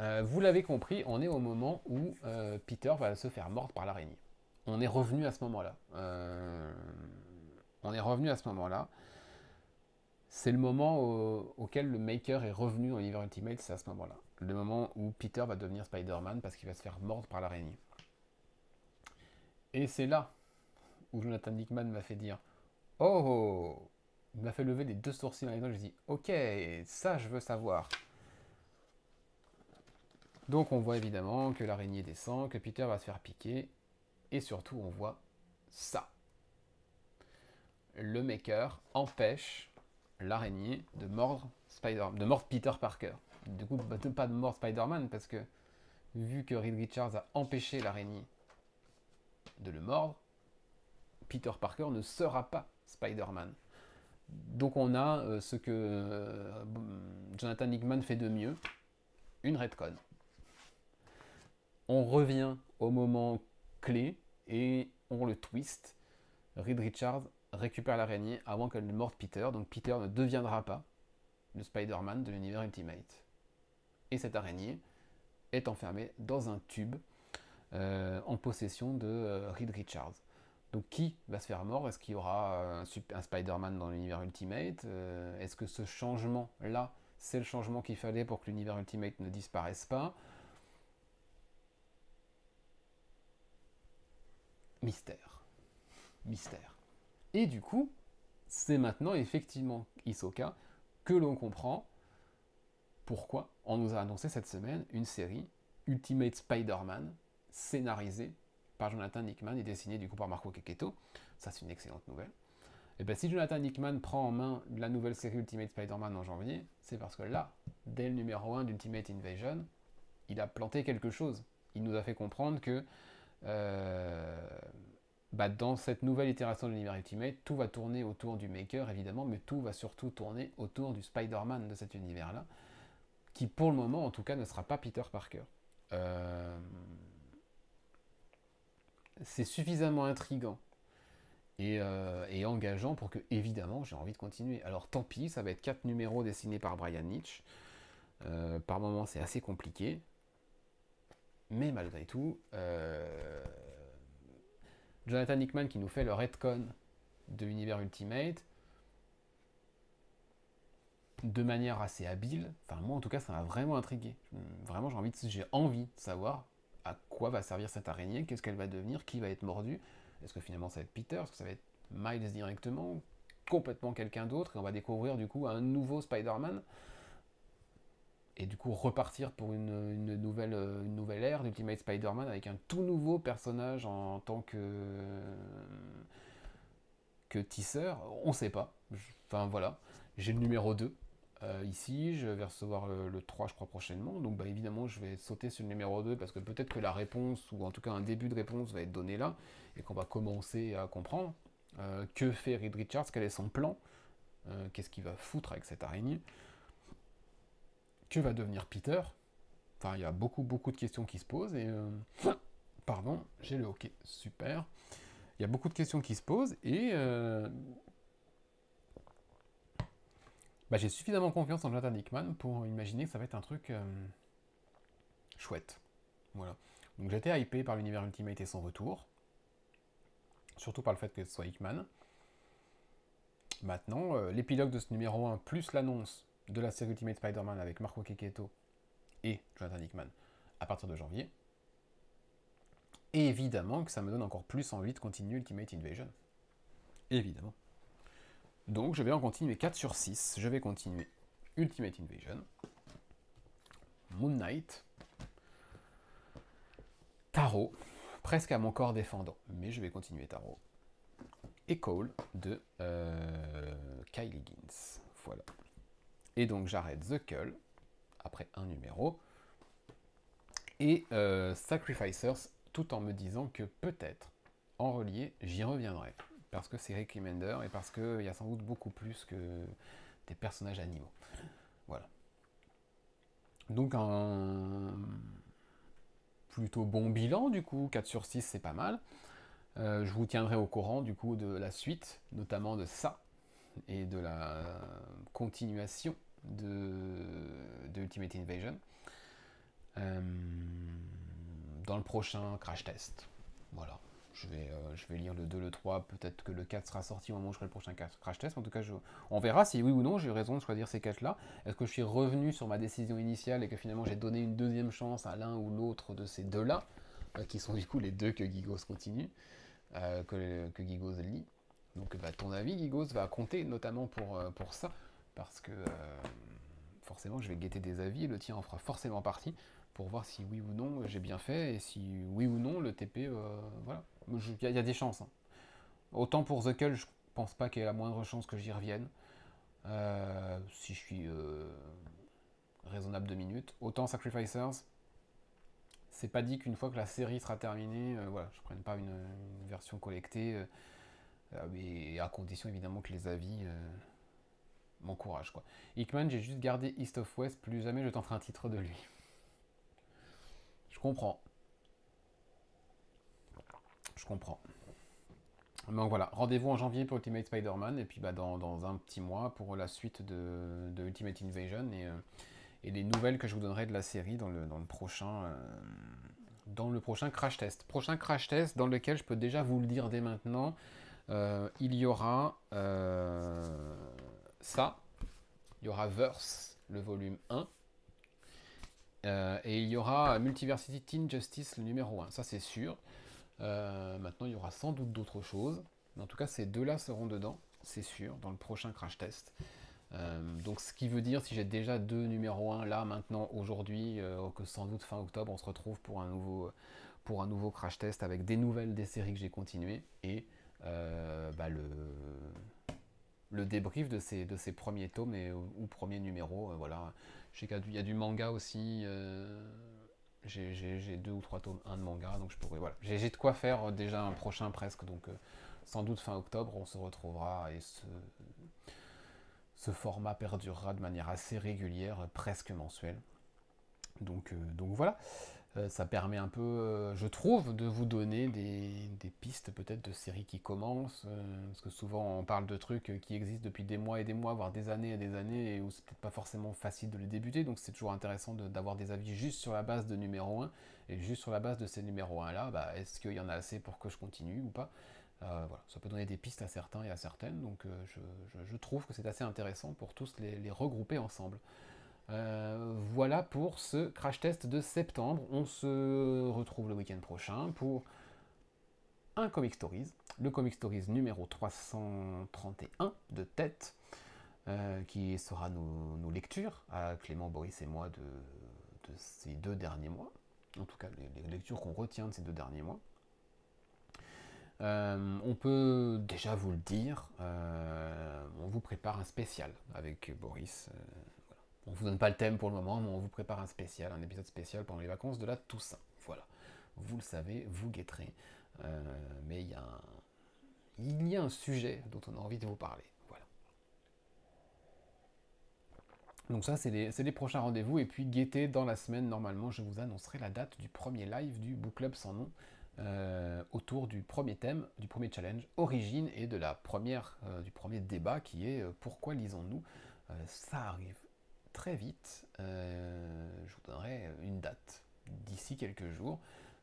Euh, vous l'avez compris, on est au moment où euh, Peter va se faire mordre par l'araignée. On est revenu à ce moment-là. Euh, on est revenu à ce moment-là. C'est le moment auquel le Maker est revenu en l'univers Ultimate, c'est à ce moment-là. Le moment où Peter va devenir Spider-Man parce qu'il va se faire mordre par l'araignée. Et c'est là où Jonathan Dickman m'a fait dire Oh, oh, oh, oh. Il m'a fait lever les deux sourcils dans les je dis Ok, ça je veux savoir. Donc on voit évidemment que l'araignée descend, que Peter va se faire piquer, et surtout on voit ça. Le maker empêche l'araignée de mordre Spider, de mordre Peter Parker. Du coup, bah, pas de mordre Spider-Man parce que vu que Reed Richards a empêché l'araignée de le mordre, Peter Parker ne sera pas Spider-Man. Donc on a euh, ce que euh, Jonathan Hickman fait de mieux, une redcon on revient au moment clé et on le twist. Reed Richards récupère l'araignée avant qu'elle ne morde Peter, donc Peter ne deviendra pas le Spider-Man de l'univers Ultimate. Et cette araignée est enfermée dans un tube euh, en possession de euh, Reed Richards. Donc qui va se faire mort Est-ce qu'il y aura euh, un, Spider-Man dans l'univers Ultimate Est-ce que ce changement-là, c'est le changement qu'il fallait pour que l'univers Ultimate ne disparaisse pas Mystère. Mystère. Et du coup, c'est maintenant effectivement Isoka, que l'on comprend pourquoi on nous a annoncé cette semaine une série Ultimate Spider-Man scénarisée par Jonathan Hickman et dessinée du coup par Marco Keketo. Ça, c'est une excellente nouvelle. Et eh bien, si Jonathan Hickman prend en main la nouvelle série Ultimate Spider-Man en janvier, c'est parce que là, dès le numéro 1 d'Ultimate Invasion, il a planté quelque chose. Il nous a fait comprendre que euh, bah, dans cette nouvelle itération de l'univers Ultimate, tout va tourner autour du Maker évidemment, mais tout va surtout tourner autour du Spider-Man de cet univers-là, qui pour le moment en tout cas ne sera pas Peter Parker. Euh, c'est suffisamment intrigant euh, et, engageant pour que évidemment j'ai envie de continuer. Alors tant pis, ça va être quatre numéros dessinés par Brian Nietzsche. par moment c'est assez compliqué. Mais malgré tout, euh, Jonathan Hickman qui nous fait le retcon de l'univers Ultimate de manière assez habile. Enfin, moi en tout cas, ça m'a vraiment intrigué. Vraiment, j'ai envie, de, envie de savoir à quoi va servir cette araignée, qu'est-ce qu'elle va devenir, qui va être mordu. Est-ce que finalement ça va être Peter Est-ce que ça va être Miles directement Complètement quelqu'un d'autre Et on va découvrir du coup un nouveau Spider-Man et du coup repartir pour une, nouvelle, euh, nouvelle ère d'Ultimate Spider-Man avec un tout nouveau personnage en, tant que, que tisseur, on sait pas. Enfin voilà, j'ai le numéro 2 euh, ici, je vais recevoir le, 3 je crois prochainement, donc bah, évidemment je vais sauter sur le numéro 2 parce que peut-être que la réponse, ou en tout cas un début de réponse va être donné là, et qu'on va commencer à comprendre euh, que fait Reed Richards, quel est son plan, qu'est-ce qu'il va foutre avec cette araignée que va devenir Peter Enfin, il y a beaucoup, beaucoup de questions qui se posent et... Euh, pardon, j'ai le hockey, super. Il y a beaucoup de questions qui se posent et... Euh, bah, j'ai suffisamment confiance en Jonathan Hickman pour imaginer que ça va être un truc euh, chouette. Voilà. Donc j'étais hypé par l'univers Ultimate et son retour. Surtout par le fait que ce soit Hickman. Maintenant, l'épilogue de ce numéro 1 plus l'annonce de la série Ultimate Spider-Man avec Marco Keketo et Jonathan Hickman à partir de janvier. Et évidemment que ça me donne encore plus envie de continuer Ultimate Invasion. Évidemment. Donc je vais en continuer 4 sur 6. Je vais continuer Ultimate Invasion, Moon Knight, Tarot, presque à mon corps défendant, mais je vais continuer Tarot, et Cole de euh, Kylie Voilà. Et donc j'arrête The Cull, après un numéro, et euh, Sacrificers, tout en me disant que peut-être, en relié, j'y reviendrai. Parce que c'est Rick et parce qu'il y a sans doute beaucoup plus que des personnages animaux. Voilà. Donc un plutôt bon bilan du coup, 4 sur 6 c'est pas mal. Euh, je vous tiendrai au courant du coup de la suite, notamment de ça, et de la continuation de, Ultimate Invasion euh, dans le prochain crash test. Voilà. Je vais, euh, je vais lire le 2, le 3, peut-être que le 4 sera sorti au moment où je ferai le prochain crash test. En tout cas, je, on verra si oui ou non j'ai raison de choisir ces 4-là. Est-ce que je suis revenu sur ma décision initiale et que finalement j'ai donné une deuxième chance à l'un ou l'autre de ces deux-là, euh, qui sont du coup les deux que Gigos continue, que, que Gigos lit. Donc bah, ton avis, Gigos, va compter notamment pour, pour ça parce que euh, forcément je vais guetter des avis, le tien en fera forcément partie pour voir si oui ou non j'ai bien fait et si oui ou non le TP, euh, voilà. Il y, a des chances. Hein. Autant pour The Cull, je pense pas qu'il y ait la moindre chance que j'y revienne. Euh, si je suis raisonnable de minutes. Autant Sacrificers, c'est pas dit qu'une fois que la série sera terminée, voilà, je prenne pas une, version collectée. mais à condition évidemment que les avis mon courage quoi. Hickman, j'ai juste gardé East of West, plus jamais je tenterai un titre de lui. Je comprends. Je comprends. Donc voilà, rendez-vous en janvier pour Ultimate Spider-Man, et puis bah, dans, un petit mois pour la suite de, Ultimate Invasion et, euh, et, les nouvelles que je vous donnerai de la série dans le, prochain. Euh, dans le prochain crash test. Prochain crash test dans lequel je peux déjà vous le dire dès maintenant. Euh, il y aura ça. Il y aura Verse, le volume 1. Euh, et il y aura Multiversity Teen Justice, le numéro 1. Ça, c'est sûr. Euh, maintenant, il y aura sans doute d'autres choses. Mais en tout cas, ces deux-là seront dedans, c'est sûr, dans le prochain crash test. Euh, donc, ce qui veut dire, si j'ai déjà deux numéros 1 là, maintenant, aujourd'hui, que sans doute fin octobre, on se retrouve pour un nouveau, pour un nouveau crash test avec des nouvelles des séries que j'ai continuées et bah, le le débrief de ces, de ces premiers tomes et, euh, ou, premiers numéros. Euh, voilà. y a du manga aussi. Euh, j'ai deux ou trois tomes, un de manga, donc je pourrais. Voilà. J'ai de quoi faire déjà un prochain presque, donc sans doute fin octobre, on se retrouvera et ce, ce format perdurera de manière assez régulière, presque mensuelle. Donc, donc voilà. Euh, ça permet un peu, euh, je trouve, de vous donner des, pistes peut-être de séries qui commencent, euh, parce que souvent on parle de trucs qui existent depuis des mois et des mois, voire des années et des années, et où c'est peut-être pas forcément facile de les débuter, donc c'est toujours intéressant d'avoir des avis juste sur la base de numéro 1, et juste sur la base de ces numéros 1 là, bah, est-ce qu'il y en a assez pour que je continue ou pas ça peut donner des pistes à certains et à certaines, donc je, trouve que c'est assez intéressant pour tous les regrouper ensemble. Euh, voilà pour ce crash test de septembre. On se retrouve le week-end prochain pour un Comic Stories, le Comic Stories numéro 331 de tête, euh, qui sera nos, lectures à Clément, Boris et moi de, ces deux derniers mois. En tout cas, les, lectures qu'on retient de ces deux derniers mois. Euh, on peut déjà vous le dire, on vous prépare un spécial avec Boris. On vous donne pas le thème pour le moment, mais on vous prépare un spécial, un épisode spécial pendant les vacances de la Toussaint. Voilà. Vous le savez, vous guetterez. Euh, mais il y, a un... il y a un sujet dont on a envie de vous parler. Voilà. Donc ça, c'est les, prochains rendez-vous. Et puis guettez dans la semaine, normalement, je vous annoncerai la date du premier live du Book Club sans nom. Euh, autour du premier thème, du premier challenge, origine et de la première, euh, du premier débat qui est pourquoi lisons-nous Ça arrive très vite, euh, je vous donnerai une date d'ici quelques jours.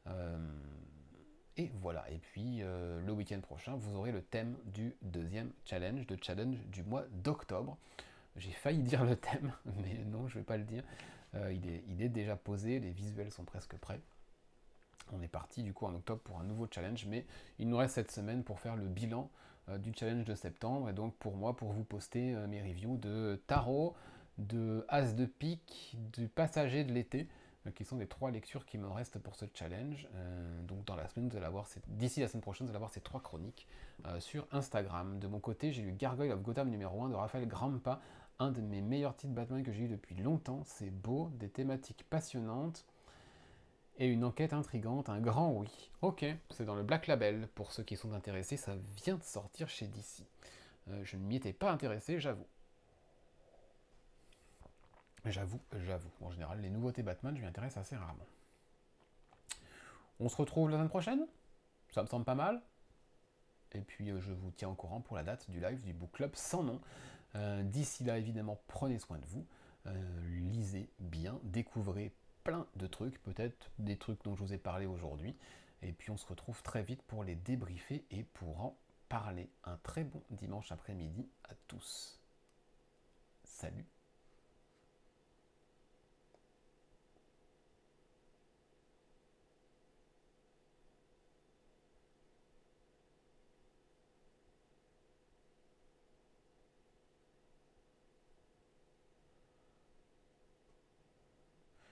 Euh, et voilà, et puis euh, le week-end prochain, vous aurez le thème du deuxième challenge, de challenge du mois d'octobre. J'ai failli dire le thème, mais non, je ne vais pas le dire. il, est, il déjà posé, les visuels sont presque prêts. On est parti du coup en octobre pour un nouveau challenge, mais il nous reste cette semaine pour faire le bilan du challenge de septembre et donc pour moi pour vous poster mes reviews de tarot, de As de pique, du passager de l'été, euh, qui sont les trois lectures qui me restent pour ce challenge. Euh, donc dans la semaine, vous allez avoir d'ici la semaine prochaine, vous allez avoir ces trois chroniques euh, sur Instagram. De mon côté, j'ai lu Gargoyle of Gotham numéro 1 de Raphaël Grampa, un de mes meilleurs titres Batman que j'ai eu depuis longtemps. C'est beau, des thématiques passionnantes et une enquête intrigante, un grand oui. Ok, c'est dans le Black Label. Pour ceux qui sont intéressés, ça vient de sortir chez DC. je ne m'y étais pas intéressé, j'avoue. J'avoue, j'avoue. En général, les nouveautés Batman, je m'y intéresse assez rarement. On se retrouve la semaine prochaine Ça me semble pas mal. Et puis euh, je vous tiens au courant pour la date du live du book club sans nom. Euh, d'ici là, évidemment, prenez soin de vous. Euh, lisez bien, découvrez plein de trucs, peut-être des trucs dont je vous ai parlé aujourd'hui. Et puis on se retrouve très vite pour les débriefer et pour en parler. Un très bon dimanche après-midi à tous. Salut